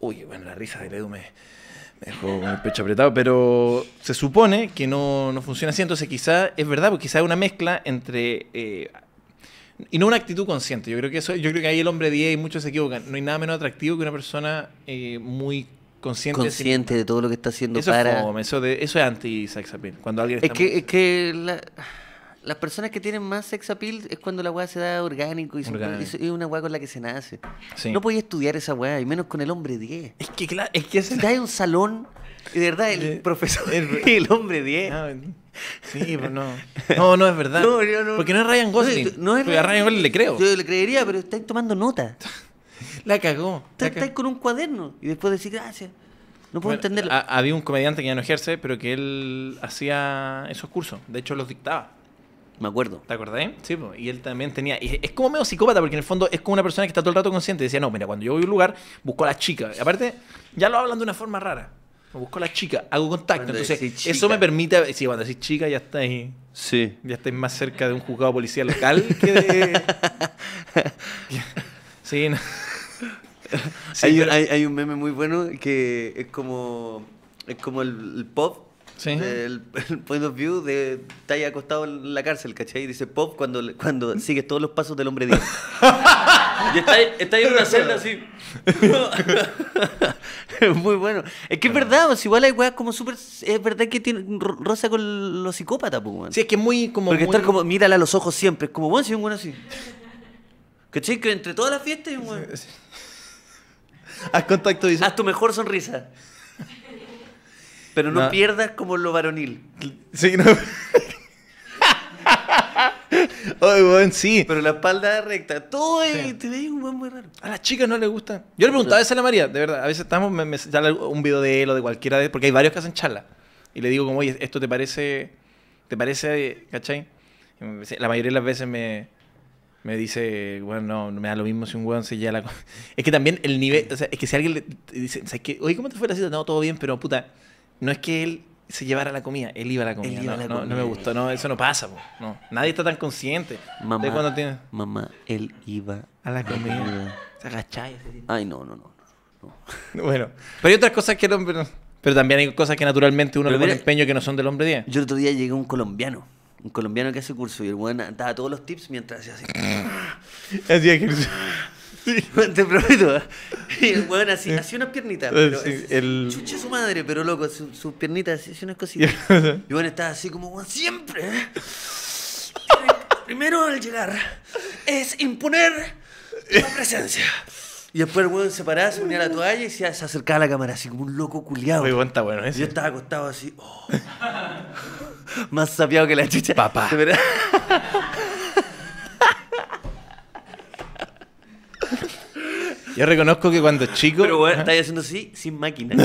Uy, bueno, la risa de Edu me, dejó con el pecho apretado, pero se supone que no, funciona así, entonces quizá es verdad, porque quizá es una mezcla entre... Eh, y no una actitud consciente, yo creo que eso, yo creo que ahí el hombre 10 y muchos se equivocan, no hay nada menos atractivo que una persona eh, muy consciente, consciente de, todo lo que está haciendo para... eso, de, eso es anti Saxapin. Cuando alguien es que, las personas que tienen más sex appeal es cuando la weá se da orgánico y, es una weá con la que se nace. No podía estudiar esa weá, y menos con el hombre 10. Es que es que... Está en un salón, y de verdad, el, eh, profesor, el, *laughs* hombre 10. Ah, sí, pero pues no. No, no es verdad. *laughs* Porque no es Ryan Gosling. No, a Ryan Gosling le creo. Yo le creería, pero estáis tomando nota. *laughs* la cagó. Estáis ahí con un cuaderno y después decir gracias. No puedo entenderlo. había un comediante que ya no ejerce, pero que él hacía esos cursos. De hecho, los dictaba. Me acuerdo. ¿Te acordás? Sí, y él también tenía. Es como medio psicópata, porque en el fondo es como una persona que está todo el rato consciente. Decía, no, mira, cuando yo voy a un lugar, busco a la chica. aparte, ya lo hablan de una forma rara. busco a la chica, hago contacto. Entonces, eso me permite. Sí, cuando decís chica, ya estáis. Sí. Ya estáis más cerca de un juzgado policía local que de. *laughs* sí, hay, un meme muy bueno que es como. Es como el pop el, *laughs* point of view de te ahí acostado en la cárcel, ¿cachai? Y dice Pop cuando, cuando sigues todos los pasos del hombre dijo *laughs* y está, ahí, en una celda así. *laughs* Muy bueno. Es que es verdad, pues, igual hay weas como súper. Es verdad que tiene rosa con los psicópatas, pues, Sí, es que es muy como. Porque estar como, mírala a los ojos siempre, es como, bueno, si un bueno así. ¿Cachai? Que entre todas las fiestas, bueno. Haz contacto dice Haz tu mejor sonrisa. Pero no, pierdas como lo varonil. Sí, no. *laughs* oh, sí. Pero la espalda recta. Todo te raro. A las chicas no les gusta. Yo le preguntaba a veces la María, de verdad. A veces estamos, me, sale un video de él o de cualquiera de porque hay varios que hacen charla Y le digo como, oye, esto te parece, te parece, ¿cachai? la mayoría de las veces me, me dice, bueno, no, me da lo mismo si un weón se lleva la... *laughs* es que también el nivel, o sea, es que si alguien le dice, oye, ¿cómo te fue la cita? No, todo bien, pero puta no es que él se llevara la comida, él iba a la comida. no, me gustó, no, eso no pasa, no. Nadie está tan consciente. Mamá, de cuando tiene... mamá, él iba a la comida. Se agachaba Ay, no, no, no, Bueno, pero hay otras cosas que el hombre... Pero también hay cosas que naturalmente uno le pone un empeño que no son del hombre día. Yo otro día llegué a un colombiano, un colombiano que hace curso y el buen daba todos los tips mientras hacía así. *laughs* ejercicio. *laughs* *laughs* Te prometo. Bueno, así, eh, así unas piernitas. Eh, pero, Chucha su madre, pero loco, sus piernitas, así unas cositas. *laughs* y bueno, estaba así como, siempre. ¿eh? Primero al llegar es imponer la presencia. Y después el weón se paraba, se ponía la toalla y se, acercaba a la cámara, así como un loco culiado. bueno, bueno Y yo estaba acostado así, oh. *laughs* más sapiado que la chucha. Papá. Yo reconozco que cuando chico. Pero bueno, ¿eh? estáis haciendo así, sin máquina. *laughs*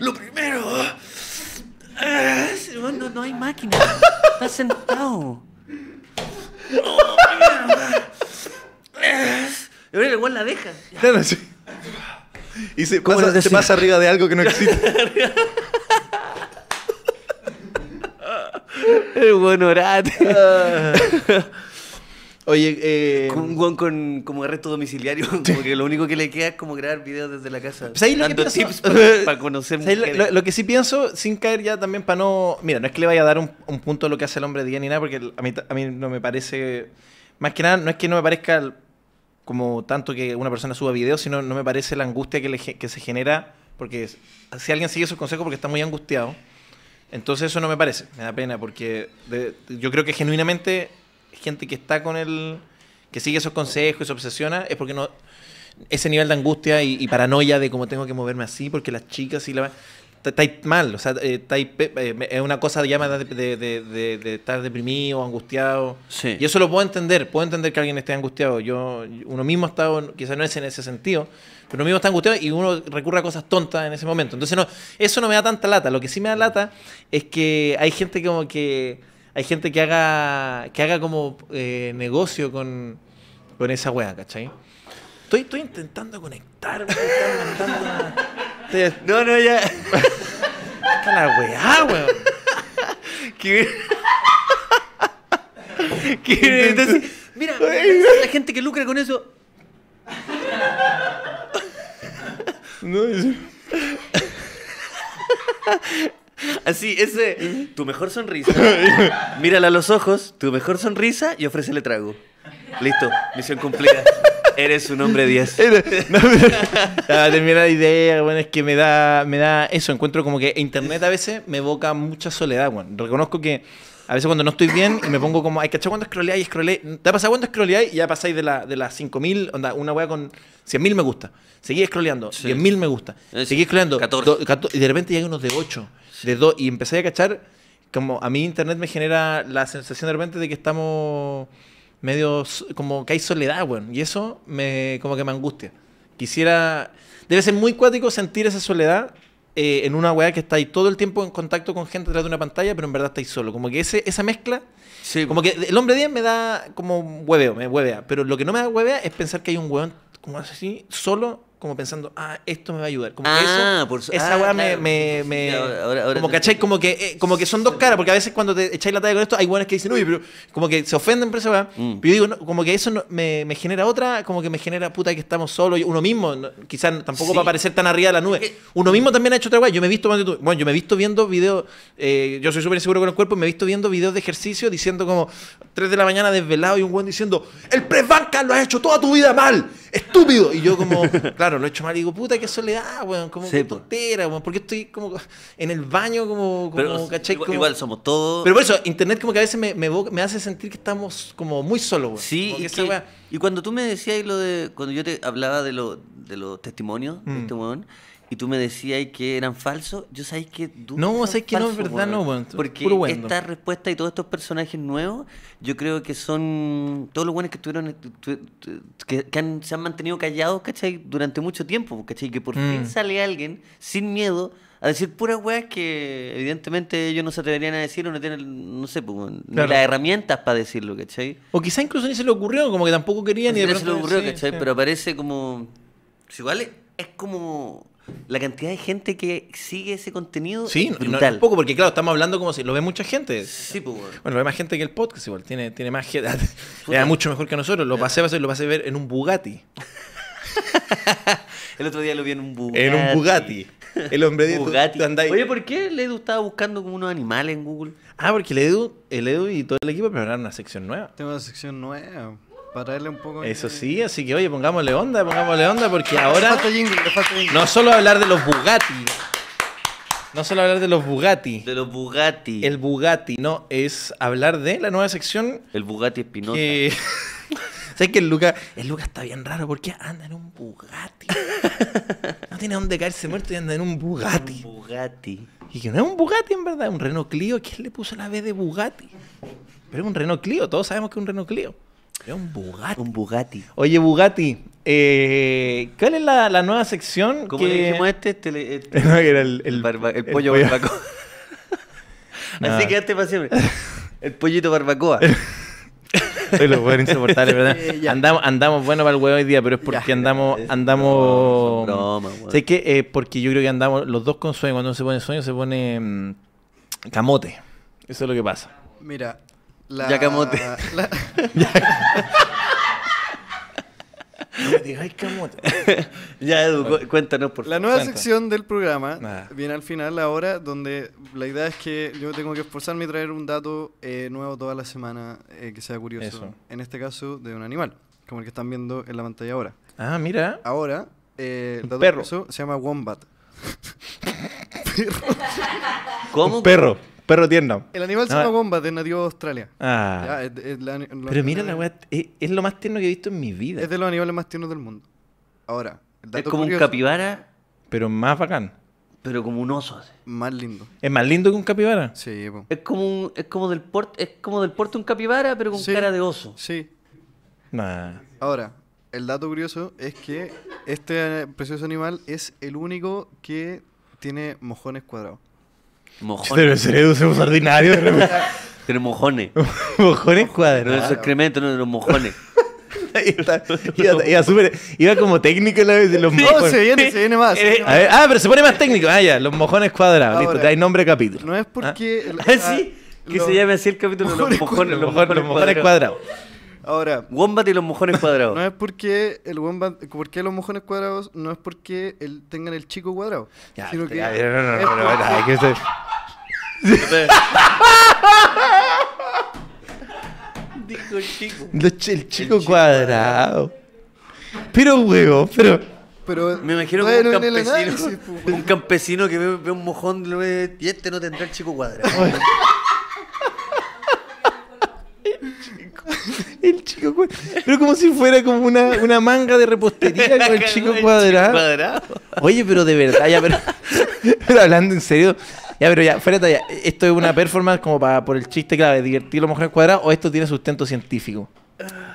Lo primero. Eh, no hay máquina. Estás sentado. y igual eh, la deja. Claro, sí. Y se pasa, arriba de algo que no existe. *laughs* el buen orate. Ah. Oye, eh... Con, con, con, como arresto domiciliario, porque *laughs* lo único que le queda es como grabar videos desde la casa. Pues lo dando que tips *laughs* para conocer lo, que sí pienso, sin caer ya también para no... Mira, no es que le vaya a dar un, punto a lo que hace el hombre de día ni nada, porque a mí, a mí no me parece... Más que nada, no es que no me parezca como tanto que una persona suba videos, sino no me parece la angustia que, que se genera, porque si alguien sigue esos consejos porque está muy angustiado, entonces eso no me parece, me da pena, porque yo creo que genuinamente gente que está con el. que sigue esos consejos y se obsesiona, es porque no. Ese nivel de angustia y, paranoia de cómo tengo que moverme así, porque las chicas y la. está mal, o sea, eh, está eh, es una cosa ya de, de, de, estar deprimido, angustiado. Sí. Y eso lo puedo entender, puedo entender que alguien esté angustiado. Yo, uno mismo ha estado quizás no es en ese sentido, pero uno mismo está angustiado y uno recurre a cosas tontas en ese momento. Entonces, no, eso no me da tanta lata. Lo que sí me da lata es que hay gente como que hay gente que haga, que haga como eh, negocio con, con esa weá, ¿cachai? Estoy, estoy intentando conectarme. No, no, ya. Está la weá, weón. mira, la gente que lucra con eso. No, es. *laughs* Así, ese, tu mejor sonrisa. *laughs* Mírala a los ojos, tu mejor sonrisa y ofrécele trago. Listo, misión cumplida. Eres un hombre 10. La la idea, bueno, es que me da, me da eso. Encuentro como que internet a veces me evoca mucha soledad, bueno. Reconozco que a veces cuando no estoy bien y me pongo como, ay, ¿cachai? cuando scrolleáis y scrolleáis? ¿Te ha pasado cuando scrolleáis y ya pasáis de, la, de las 5.000? Onda, una weá con 100.000 me gusta. Seguí scrolleando, sí. mil me gusta. Seguí scrolleando, Y de repente llega unos de 8. Y empecé a cachar, como a mí internet me genera la sensación de repente de que estamos medio, como que hay soledad, weón. Y eso me, como que me angustia. Quisiera, debe ser muy cuático sentir esa soledad eh, en una weá que está ahí todo el tiempo en contacto con gente detrás de una pantalla, pero en verdad estáis solo. Como que ese, esa mezcla. Sí, como que el hombre 10 me da como hueveo, me huevea. Pero lo que no me da huevea es pensar que hay un weón como así, solo como pensando, ah, esto me va a ayudar. Como que ah, eso, esa ah, weá me, me, como, Como que, eh, como que son dos caras, porque a veces cuando te echáis la talla con esto, hay buenas que dicen, uy, pero como que se ofenden por esa weá. Mm. yo digo, como que eso me, genera otra, como que me genera puta que estamos solos, uno mismo, quizás tampoco va a parecer tan arriba de la nube. Uno mismo también ha hecho otra weá. Yo me he visto, bueno, yo me he visto viendo videos, eh, yo soy súper inseguro con el cuerpo, me he visto viendo videos de ejercicio diciendo como 3 de la mañana desvelado y un weón diciendo, el press banca lo has hecho toda tu vida mal, estúpido. Y yo como, *laughs* claro lo he hecho mal y digo, puta, qué soledad, weón, como sí, tontera, porque estoy como en el baño, como, como Igual, como... igual, somos todos. Pero por eso, internet como que a veces me, hace sentir que estamos como muy solos, Sí, y, y, cuando tú me decías lo de, cuando yo te hablaba de, de los testimonios de mm. este weón, y tú me decías que eran falsos, yo sabéis que No, sabéis que no es verdad, no, Porque esta respuesta y todos estos personajes nuevos, yo creo que son todos los buenos que tuvieron eh, eh, que, se han mantenido callados, ¿cachai? Durante mucho tiempo, ¿cachai? Que por fin mm. sale alguien sin miedo a decir puras weas que evidentemente ellos no se atreverían a decir o no tienen, no sé, pues, ni las herramientas para decirlo, ¿cachai? O quizá incluso ni se le ocurrió, como que tampoco querían. ni, de se le ocurrió, ¿cachai? Pero parece como... igual es como la cantidad de gente que sigue ese contenido sí, No, un poco, porque claro, estamos hablando como si lo ve mucha gente. Sí, pues, bueno. bueno. lo ve más gente que el podcast igual, tiene, tiene más gente. *laughs* Era mucho mejor que nosotros, lo pasé, lo pasé a ver en un Bugatti. *laughs* el otro día lo vi en un Bugatti. En un Bugatti. El hombre de Oye, ¿por qué el Edu estaba buscando como unos animales en Google? Ah, porque el Edu, el Edu y todo el equipo prepararon una sección nueva. Tengo una sección nueva. Para darle un poco. Eso sí, así que oye, pongámosle onda, pongámosle onda, porque ahora. no solo hablar de los Bugatti. No solo hablar de los Bugatti. De los Bugatti. El Bugatti, no, es hablar de la nueva sección. El Bugatti Espinosa. *laughs* ¿Sabes que el Luca, el Luca está bien raro? porque anda en un Bugatti? no tiene dónde caerse muerto y anda en un Bugatti. Un Bugatti. Y que no es un Bugatti en verdad, es un Renault Clio. ¿Quién le puso la B de Bugatti? Pero es un Renault Clio, todos sabemos que es un Renault Clio. Es un Bugatti. Un Bugatti. Oye, Bugatti, eh, ¿cuál es la, nueva sección? ¿Cómo le dijimos este? este, este *laughs* no, era el, pollo barbacoa. *laughs* Así que este para siempre. El pollito barbacoa. Soy *laughs* los pueden insoportables, ¿verdad? andamos, andamos bueno para el huevo hoy día, pero es porque andamos. andamos broma, eh, porque yo creo que andamos los dos con sueño. Cuando uno se pone sueño, se pone mm, camote. Eso es lo que pasa. Mira, la, Yacamote. *laughs* *laughs* no me *laughs* ya, Edu, cuéntanos, por favor. La nueva sección del programa viene al final ahora, donde la idea es que yo tengo que esforzarme y traer un dato eh, nuevo toda la semana eh, que sea curioso. En este caso, de un animal, como el que están viendo en la pantalla ahora. Ah, mira. Ahora, el eh, dato perro. se llama Wombat. perro. perro. Perro tierno. El animal se llama Wombat, es nativo de Australia. Ah. Pero mira la weá, es, lo más tierno que he visto en mi vida. Es de los animales más tiernos del mundo. Ahora, el dato Es como un capibara. Pero más bacán. Pero como un oso. Más lindo. ¿Es más lindo que un capibara? Sí, Es como, un, es como del porte es como del porte un capibara, pero con cara de oso. Sí. Nah. Ahora, el dato curioso es que este precioso animal es el único que tiene mojones cuadrados mojones Pero se reduce un ordinario. Pero *laughs* mojones. *laughs* mojones cuadrados. No, esos excrementos, no, los mojones. *laughs* Ahí está. Iba, iba, como técnico la vez de los mojones. No, se viene, se viene más. ah, pero se pone más técnico. Ah, ya, los mojones cuadrados. Ah, listo, te nombre capítulo. No es porque. ¿Ah? ah sí. Ah, que se llame así el capítulo, los mojones, los mojones, los mojones cuadrados. Ahora. Wombat y los mojones *laughs* cuadrados. No es porque el Wombat. ¿Por qué los mojones cuadrados? No es porque tengan el chico cuadrado. sino que. Ya, no, no, no, no, hay que no *laughs* Dijo el chico. el chico. cuadrado. Pero, huevo, pero. pero me imagino que no un campesino, un campesino que ve, un mojón no no y este no tendrá el chico cuadrado. *laughs* el chico. *laughs* El chico cuadrado. Pero como si fuera como una, una manga de repostería con el chico cuadrado. cuadrado. Oye, pero de verdad, ya, pero, *laughs* pero hablando en serio. Ya, pero ya, fuera ya. ¿Esto es una performance como para por el chiste clave, divertir a los mujeres cuadrados o esto tiene sustento científico?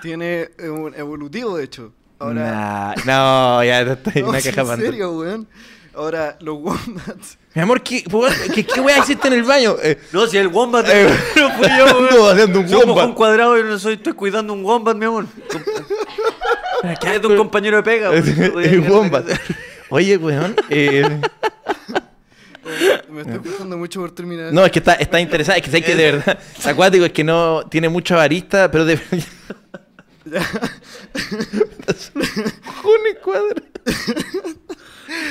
Tiene un evolutivo, de hecho. Ahora... no, ya está. estoy *laughs* no, una caja En serio, weón. Ahora, los wombats mi amor, ¿qué, qué, qué hiciste en el baño? Eh, no, si el wombat. Eh, *laughs* no fui yo, haciendo un yo wombat. un cuadrado, y no soy, estoy cuidando un wombat, mi amor. ¿Qué de un compañero de pega? el wombat. Oye, weón. Eh, me estoy pensando mucho por terminar. No, es que está, está interesante. Es que sé que de verdad. Es acuático, es que no tiene mucha varista, pero de verdad. Juni *laughs* *laughs*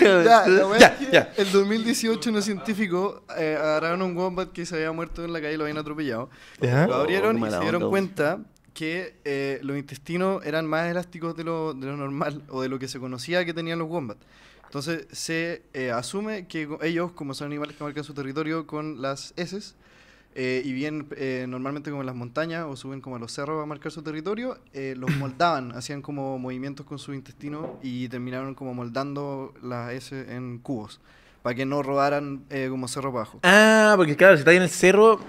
El 2018 unos científicos eh, agarraron un wombat que se había muerto en la calle y lo habían atropellado. Lo abrieron oh, y se dieron cuenta que eh, los intestinos eran más elásticos de lo, normal o de lo que se conocía que tenían los wombats. Entonces se eh, asume que ellos, como son animales que marcan su territorio con las heces, eh, y bien eh, normalmente como en las montañas o suben como a los cerros a marcar su territorio, eh, los *coughs* moldaban, hacían como movimientos con su intestino y terminaron como moldando las S en cubos para que no rodaran como cerro bajo. Ah, porque claro, si está en el cerro...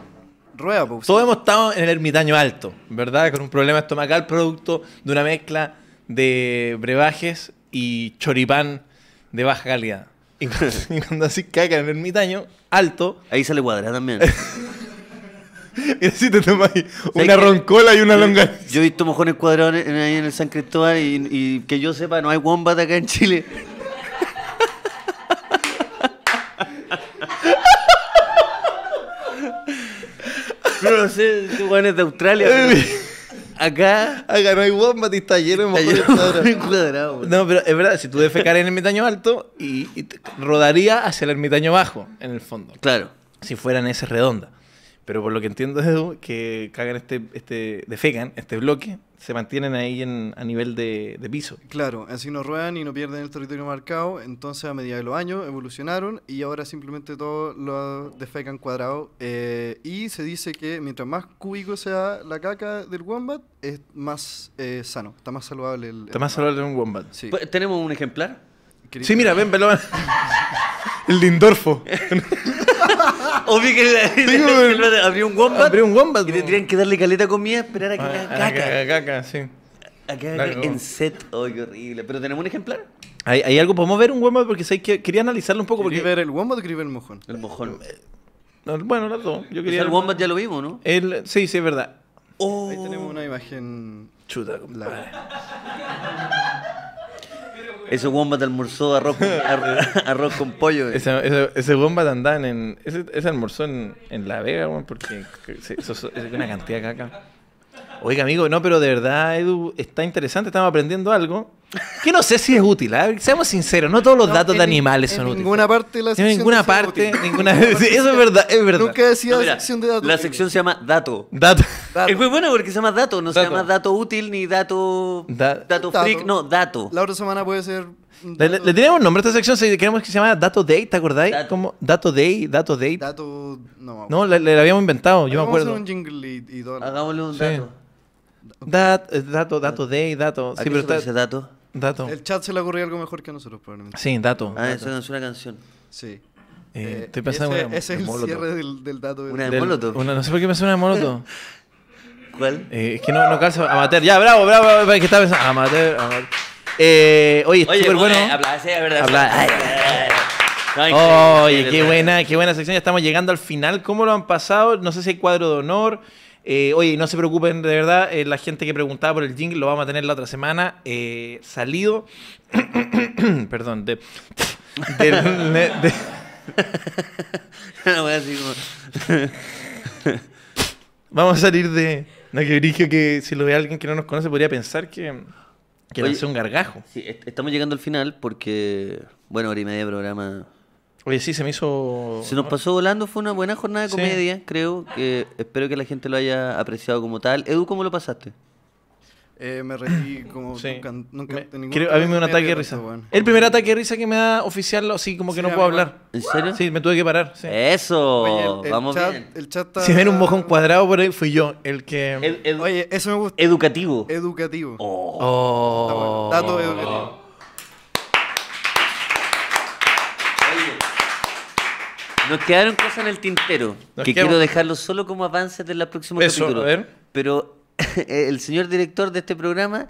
Rueda, pues. Todos hemos estado en el ermitaño alto, ¿verdad? Con un problema estomacal producto de una mezcla de brebajes y choripán de baja calidad. Y cuando, *laughs* así caca en el ermitaño alto... Ahí sale cuadra también. *laughs* y *laughs* así te tomas una roncola y una longa Yo he visto mojones cuadrados ahí en el San Cristóbal y, que yo sepa, no hay wombat acá en Chile. *laughs* Pero no sé, tú este bueno, de Australia. Eh, acá. *laughs* Acá no hay wombat y está lleno de mojones cuadrados. no, pero es verdad, si tú defecar en el ermitaño alto y, rodaría hacia el ermitaño bajo, en el fondo. Claro. Si fueran ese redonda. Pero por lo que entiendo, *laughs* Edu, que cagan este, este, defecan este bloque, se mantienen ahí en, a nivel de, de, piso. Claro, así no ruedan y no pierden el territorio marcado. Entonces, a medida de los años, evolucionaron y ahora simplemente todo lo defecan cuadrado. Eh, y se dice que mientras más cúbico sea la caca del wombat, es más eh, sano, está más saludable el. Está más saludable un wombat. Sí. Pues, ¿Tenemos un ejemplar? Sí, mira, ven, velo. *laughs* el Lindorfo. *laughs* O vi que abrió un wombat. Abrió un wombat. Y tendrían que darle caleta a comida, esperar a que haga caca. A que haga caca, sí. A que haga en set. Oh, qué horrible. ¿Pero tenemos un ejemplar? ¿Hay, hay algo? ¿Podemos ver un wombat? Porque quería analizarlo un poco. ¿Quería ver el wombat o quería ver el mojón? El mojón. Eh, bueno, las dos. Yo quería... el wombat ya lo vimos, ¿no? El... Sí, sí, es verdad. Oh. Ahí tenemos una imagen... Chuta, compadre. verdad ese wombat almorzó arroz con, *laughs* arroz con pollo. Ese, ese, ese, wombat en. Ese, ese almorzó en, La Vega, weón, porque es una cantidad de caca. Oiga, amigo, no, pero de verdad, Edu, está interesante, estamos aprendiendo algo. Que no sé si es útil, ¿eh? seamos sinceros, no todos los datos de animales son útiles. En ninguna parte la sección. En ninguna parte, ninguna *laughs* Eso es verdad, es verdad. Nunca decía la sección de datos. La sección se llama dato. Dato. Es muy bueno porque se llama dato, no se llama dato útil ni dato. dato freak, no, dato. La otra semana puede ser. Le, le, tenemos nombre a esta sección, si queremos que se llama Dato date ¿te acordáis? Dato. ¿Cómo? Dato Day, Dato Date. Dato. No, le, habíamos inventado, yo me acuerdo. un jingle y, Hagámosle un dato. Eh, dato, dato day, dato. Sí, pero está... dato? El chat se le ocurrió algo mejor que a nosotros, probablemente. Sí, dato. Ah, eso es una canción. Sí. Eh, eh estoy pensando en una, ese es el cierre del, del dato. una de Molotov. Una, no sé por qué me suena una de Molotov. *laughs* ¿Cuál? Eh, es que no, no calza. Amateur. Ya, bravo, bravo. bravo ¿Qué está pensando? Amateur, Eh, oye, oye súper bueno. Aplausos, verdad. oye, qué buena, qué buena sección. Ya estamos llegando al final. ¿Cómo lo han pasado? No sé si hay cuadro de honor. Eh, oye, no se preocupen, de verdad, eh, la gente que preguntaba por el jingle lo vamos a tener la otra semana eh, salido. *coughs* perdón, de. *laughs* Ah, *laughs* vamos a salir de. No, que dije que si lo ve alguien que no nos conoce podría pensar que. Que un gargajo. Sí, estamos llegando al final porque, bueno, hora y media de programa Oye, sí, se me hizo... Se nos pasó volando, fue una buena jornada de comedia, creo. Que espero que la gente lo haya apreciado como tal. Edu, ¿cómo lo pasaste? Eh, me reí como nunca, A mí me dio un ataque de risa. El primer ataque de risa que me da oficial, así como que no puedo hablar. ¿En serio? Sí, me tuve que parar. Eso, vamos bien. Si ven un mojón cuadrado por ahí, fui yo el que... Oye, eso me gusta. Educativo. Educativo. Oh. oh. educativo. Nos quedaron cosas en el tintero que quiero dejarlo solo como avances de la próxima Pero *laughs* el señor director de este programa,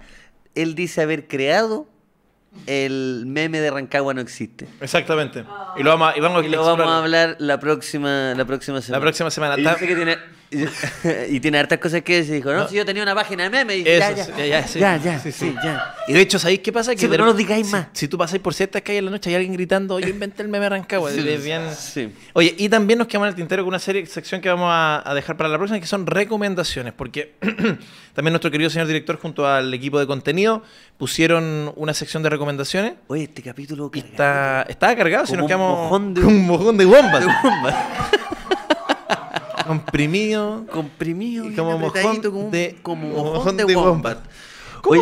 él dice haber creado el meme de Rancagua no existe. Exactamente. Y lo vamos a, hablar la próxima, la próxima semana. La próxima semana. que tiene *laughs* y tiene hartas cosas que decir dijo, no, si yo tenía una página de meme, y dije, ya, ya, ya, sí, ya. Y de hecho, ¿sabéis qué pasa? Que pero no lo digáis más. Si, tú pasáis por ciertas calles en la noche, hay alguien gritando, yo inventé el meme arrancado Oye, y también nos quedamos en el tintero con una serie, sección que vamos a, dejar para la próxima, que son recomendaciones, porque *clears throat* también nuestro querido señor director junto al equipo de contenido pusieron una sección de recomendaciones. Oye, este capítulo está, estaba cargado, si nos quedamos... Un mojón de, un De bombas. *laughs* comprimido. Comprimido. Y como mojón como, de, como mojón, de, de ¿Cómo hoy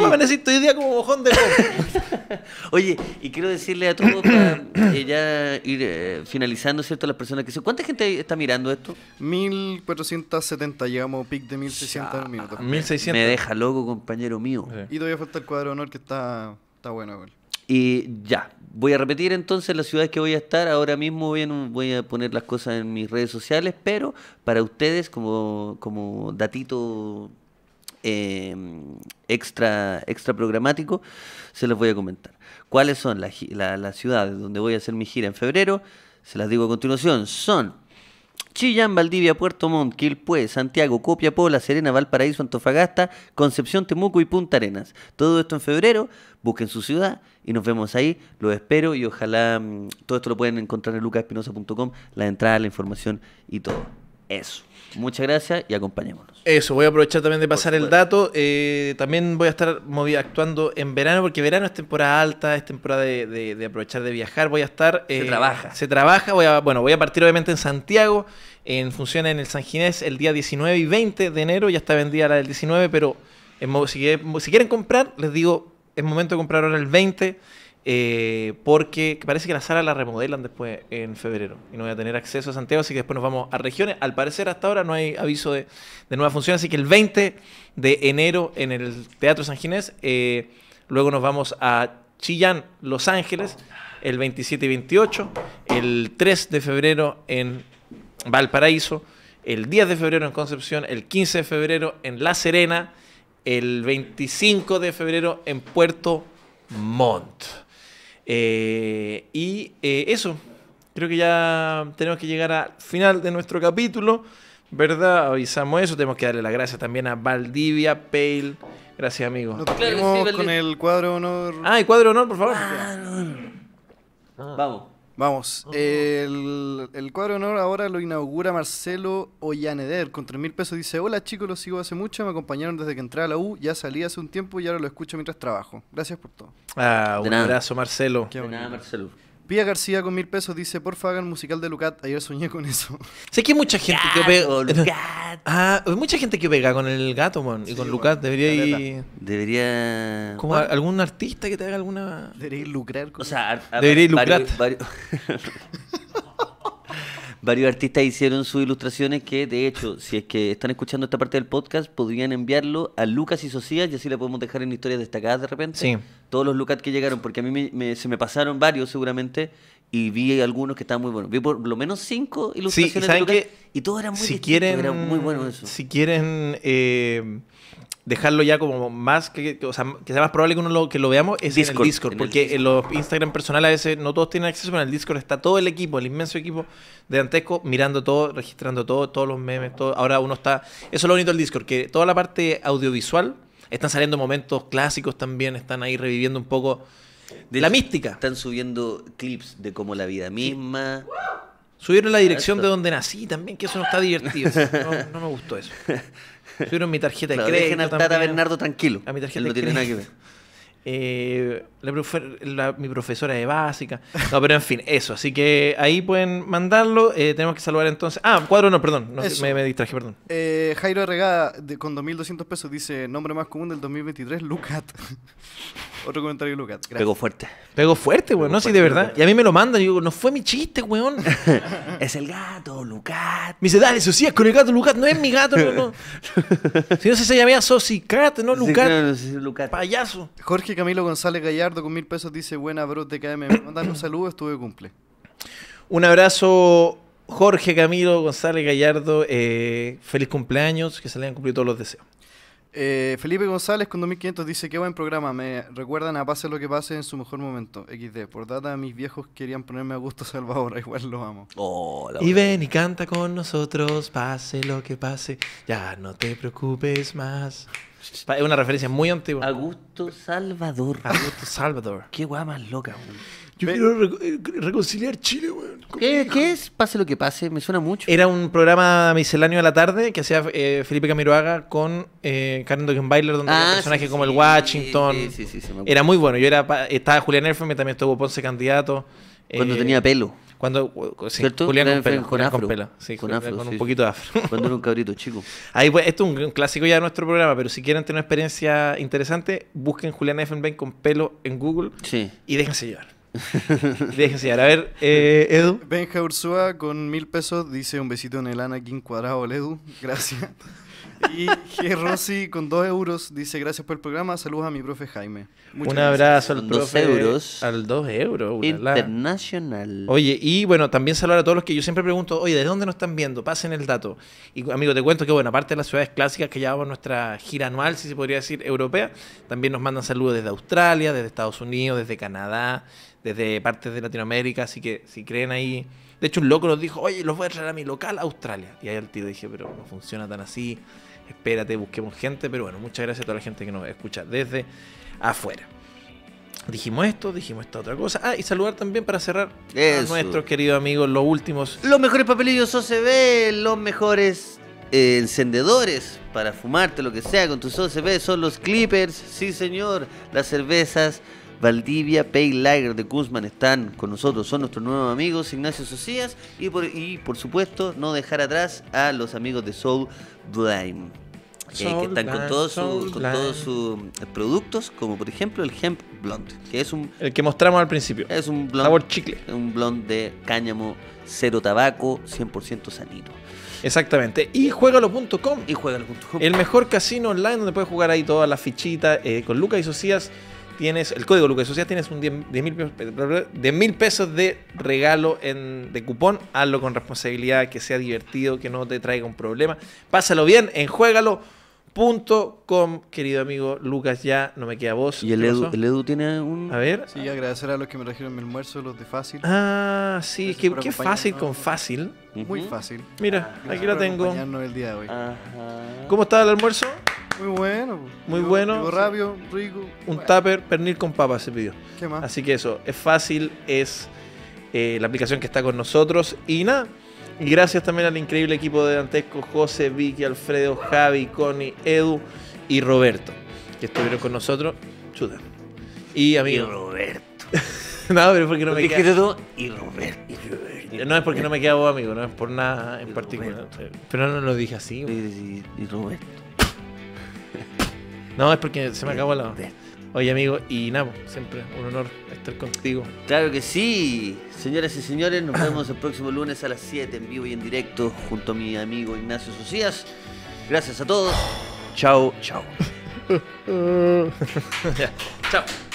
día como mojón de wombat? *laughs* Oye, y quiero decirle a todos para eh, ya ir eh, finalizando, ¿cierto? Las personas que se... ¿Cuánta gente está mirando esto? 1470, llegamos a pic de 1600 minutos. 1600. Ah, Me deja loco, compañero mío. Y todavía falta el cuadro de honor que está, está bueno, güey. Y ya, Voy a repetir entonces las ciudades que voy a estar. Ahora mismo voy a, poner las cosas en mis redes sociales, pero para ustedes, como, como datito em, extra, extra programático, se los voy a comentar. ¿Cuáles son las, las ciudades donde voy a hacer mi gira en febrero? Se las digo a continuación. Son Chillán, Valdivia, Puerto Montt, Quilpué, Santiago, Copiapó, La Serena, Valparaíso, Antofagasta, Concepción, Temuco y Punta Arenas. Todo esto en febrero. Busquen su ciudad y nos vemos ahí. lo espero y ojalá mm, todo esto lo pueden encontrar en lucaspinosa.com, la entrada, la información y todo. Eso. Muchas gracias y acompañémonos. Eso, voy a aprovechar también de pasar el dato. Eh, también voy a estar actuando en verano, porque verano es temporada alta, es temporada de, aprovechar de viajar. Voy a estar. se eh, trabaja. Se trabaja. bueno, voy a partir obviamente en Santiago, en función en el San Ginés el día 19 y 20 de enero. Ya está vendida la del 19, pero si quieren comprar, les digo, es momento de comprar ahora el 20. Eh, porque parece que la sala la remodelan después en febrero y no voy a tener acceso a Santiago, así que después nos vamos a regiones. Al parecer hasta ahora no hay aviso de, nueva función, así que el 20 de enero en el Teatro San Ginés, eh, luego nos vamos a Chillán, Los Ángeles, el 27 y 28, el 3 de febrero en Valparaíso, el 10 de febrero en Concepción, el 15 de febrero en La Serena, el 25 de febrero en Puerto Montt. Eh, y eh, eso, creo que ya tenemos que llegar al final de nuestro capítulo, ¿verdad? Avisamos eso, tenemos que darle las gracias también a Valdivia Pale. Gracias, amigo. Nos con el cuadro honor. Ah, el cuadro honor, por favor. Ah, Vamos. Vamos, oh. el, cuadro de honor ahora lo inaugura Marcelo Ollaneder con 3 mil pesos. Dice, hola chicos, lo sigo hace mucho, me acompañaron desde que entré a la U, ya salí hace un tiempo y ahora lo escucho mientras trabajo. Gracias por todo. Ah, un abrazo Marcelo. Qué de Marcelo. Pía García con mil pesos dice, porfa hagan musical de Lucat. Ayer soñé con eso. *laughs* Sé que hay mucha gente que pega... *laughs* Ah, mucha gente que pega con el gato, Y con Lucat debería ir... Debería... Como algún artista que te haga alguna... Debería ir lucrar con... O sea, debería ir lucrar. *laughs* varios artistas hicieron sus ilustraciones que, de hecho, si es que están escuchando esta parte del podcast, podrían enviarlo a Lucas y Socías y así la podemos dejar en historias destacadas de repente. Sí. Todos los Lucas que llegaron, porque a mí se me pasaron varios seguramente y vi algunos que estaban muy buenos. Vi por lo menos cinco ilustraciones de y todos eran muy si muy bueno eso. Si quieren... Eh dejarlo ya como más, que, o sea, que sea más probable que uno lo, que lo veamos es en el Discord, porque en los Instagram personal a veces no todos tienen acceso, pero en el Discord está todo el equipo, el inmenso equipo de Antesco mirando todo, registrando todo, todos los memes, todo. Ahora uno está, eso es lo bonito del Discord, que toda la parte audiovisual, están saliendo momentos clásicos también, están ahí reviviendo un poco de la mística. Están subiendo clips de como la vida misma. Subieron la dirección ah, de donde nací también, que eso no está divertido. no me gustó eso. *laughs* Subieron mi tarjeta de claro, crédito. Dejen al Tata Bernardo tranquilo. A mi tarjeta no tiene nada que ver. Eh, la, mi profesora de básica. No, pero en fin, eso. Así que ahí pueden mandarlo. Eh, tenemos que saludar entonces. Ah, cuadro no, perdón. me, me, distraje, perdón. Eh, Jairo Regada, con 2.200 pesos, dice: Nombre más común del 2023, Lucat. Otro comentario, Lucas. Gracias. Pegó fuerte. Pegó fuerte, weón. no, sí, de verdad. Y a mí me lo mandan. digo, no fue mi chiste, weón. *laughs* es el gato, Lucas. Me dice, dale, es con el gato, Lucas. No es mi gato, no. no. *laughs* si no se llamaba Sosicat, no Lucas. Sí, sí, Lucas. Payaso. Jorge Camilo González Gallardo con mil pesos dice, buena, bro, de Me mandan un saludo, estuve cumple. Un abrazo, Jorge Camilo González Gallardo. Eh, feliz cumpleaños, que se le hayan cumplido todos los deseos. Eh, Felipe González con 2500 dice, qué buen programa, me recuerdan a pase lo que pase en su mejor momento, XD. Por data, mis viejos querían ponerme a gusto Salvador, *laughs* igual lo amo. Oh, y ven y canta con nosotros, pase lo que pase, ya no te preocupes más. Es una referencia muy antigua. Augusto Salvador. Augusto Salvador. Qué guay más loca, güey. Yo quiero eh, reconciliar Chile, weón. ¿Qué, es? Pase lo que pase, me suena mucho. Era un programa misceláneo de la tarde que hacía eh, Felipe Camiroaga con eh, Karen baylor donde era había ah, personajes como el Washington. era muy bueno. Yo era estaba Julián Erfame, también estuvo Ponce candidato. Cuando eh, tenía pelo. Cuando, uh, uh, sí, Julián con, pelo, con, con, afro, con un poquito de afro. Cuando era un cabrito *laughs* chico. Ahí, pues, esto es un, clásico ya de nuestro programa, pero si quieren tener una experiencia interesante, busquen Julián Effenbein con pelo en Google y déjense llevar. *laughs* Déjese A ver, eh, Edu. Benja Ursúa con mil pesos dice un besito en el Anakin cuadrado al Edu. Gracias. Y G. Rossi con dos euros dice gracias por el programa. Saludos a mi profe Jaime. un abrazo al profe. Dos euros. Al 2 euros. Internacional. Oye, y bueno, también saludar a todos los que yo siempre pregunto, oye, ¿de dónde nos están viendo? Pasen el dato. Y amigo, te cuento que bueno, aparte de las ciudades clásicas que llevamos nuestra gira anual, si se podría decir, europea, también nos mandan saludos desde Australia, desde Estados Unidos, desde Canadá, desde partes de Latinoamérica, así que si creen ahí... De hecho, un loco nos dijo, oye, los voy a traer a mi local, Australia. Y ahí al tío dije, pero no funciona tan así, espérate, busquemos gente. Pero bueno, muchas gracias a toda la gente que nos escucha desde afuera. Dijimos esto, dijimos esta otra cosa. Ah, y saludar también para cerrar a nuestros queridos amigos, los últimos. Los mejores papelillos OCB, los mejores eh, encendedores para fumarte, lo que sea, con tus OCB, son los clippers, sí señor, las cervezas Valdivia, Pay Lager de Guzmán están con nosotros, son nuestros nuevos amigos, Ignacio Socias, y por, supuesto no dejar atrás a los amigos de Soul Blime. Eh, que están con todos sus eh, productos, como por ejemplo el Hemp Blonde, que es un... El que mostramos al principio. Es un blonde... Sabor chicle. Un blonde de cáñamo, cero tabaco, 100% sanito. Exactamente. Y juegalo.com. Y juegalo.com. El mejor casino online donde puedes jugar ahí todas las fichitas eh, con Lucas y Socias tienes, el código Lucas Social, tienes un 10 mil pesos de regalo en, de cupón. Hazlo con responsabilidad, que sea divertido, que no te traiga un problema. Pásalo bien, en Punto querido amigo Lucas, ya no me queda voz. ¿Y el edu, tiene un.? A ver. Sí, agradecer a los que me trajeron mi almuerzo, los de Fácil. Ah, sí, que qué fácil con Fácil. Muy fácil. Mira, ah, aquí lo tengo. El día de hoy. ¿Cómo estaba el almuerzo? Muy bueno. Muy bueno. Yo rico. Un bueno. tupper, pernil con papa se pidió. Así que eso, es fácil, es eh, la aplicación que está con nosotros y nada. Y gracias también al increíble equipo de Dantesco, José, Vicky, Alfredo, Javi, Connie, Edu y Roberto, que estuvieron con nosotros. Chuta. Y amigo. *laughs* Y Roberto. no, pero porque no me queda. y Roberto. No es porque no me queda amigo, no es por nada en particular. Pero no lo dije así. y Roberto. No, es porque se me acabó la. Oye, amigo, y Namo, siempre un honor estar contigo. Claro que sí. Señoras y señores, nos vemos el próximo lunes a las 7 en vivo y en directo junto a mi amigo Ignacio Socias. Gracias a todos. Chao, chao. *laughs* *laughs* chao.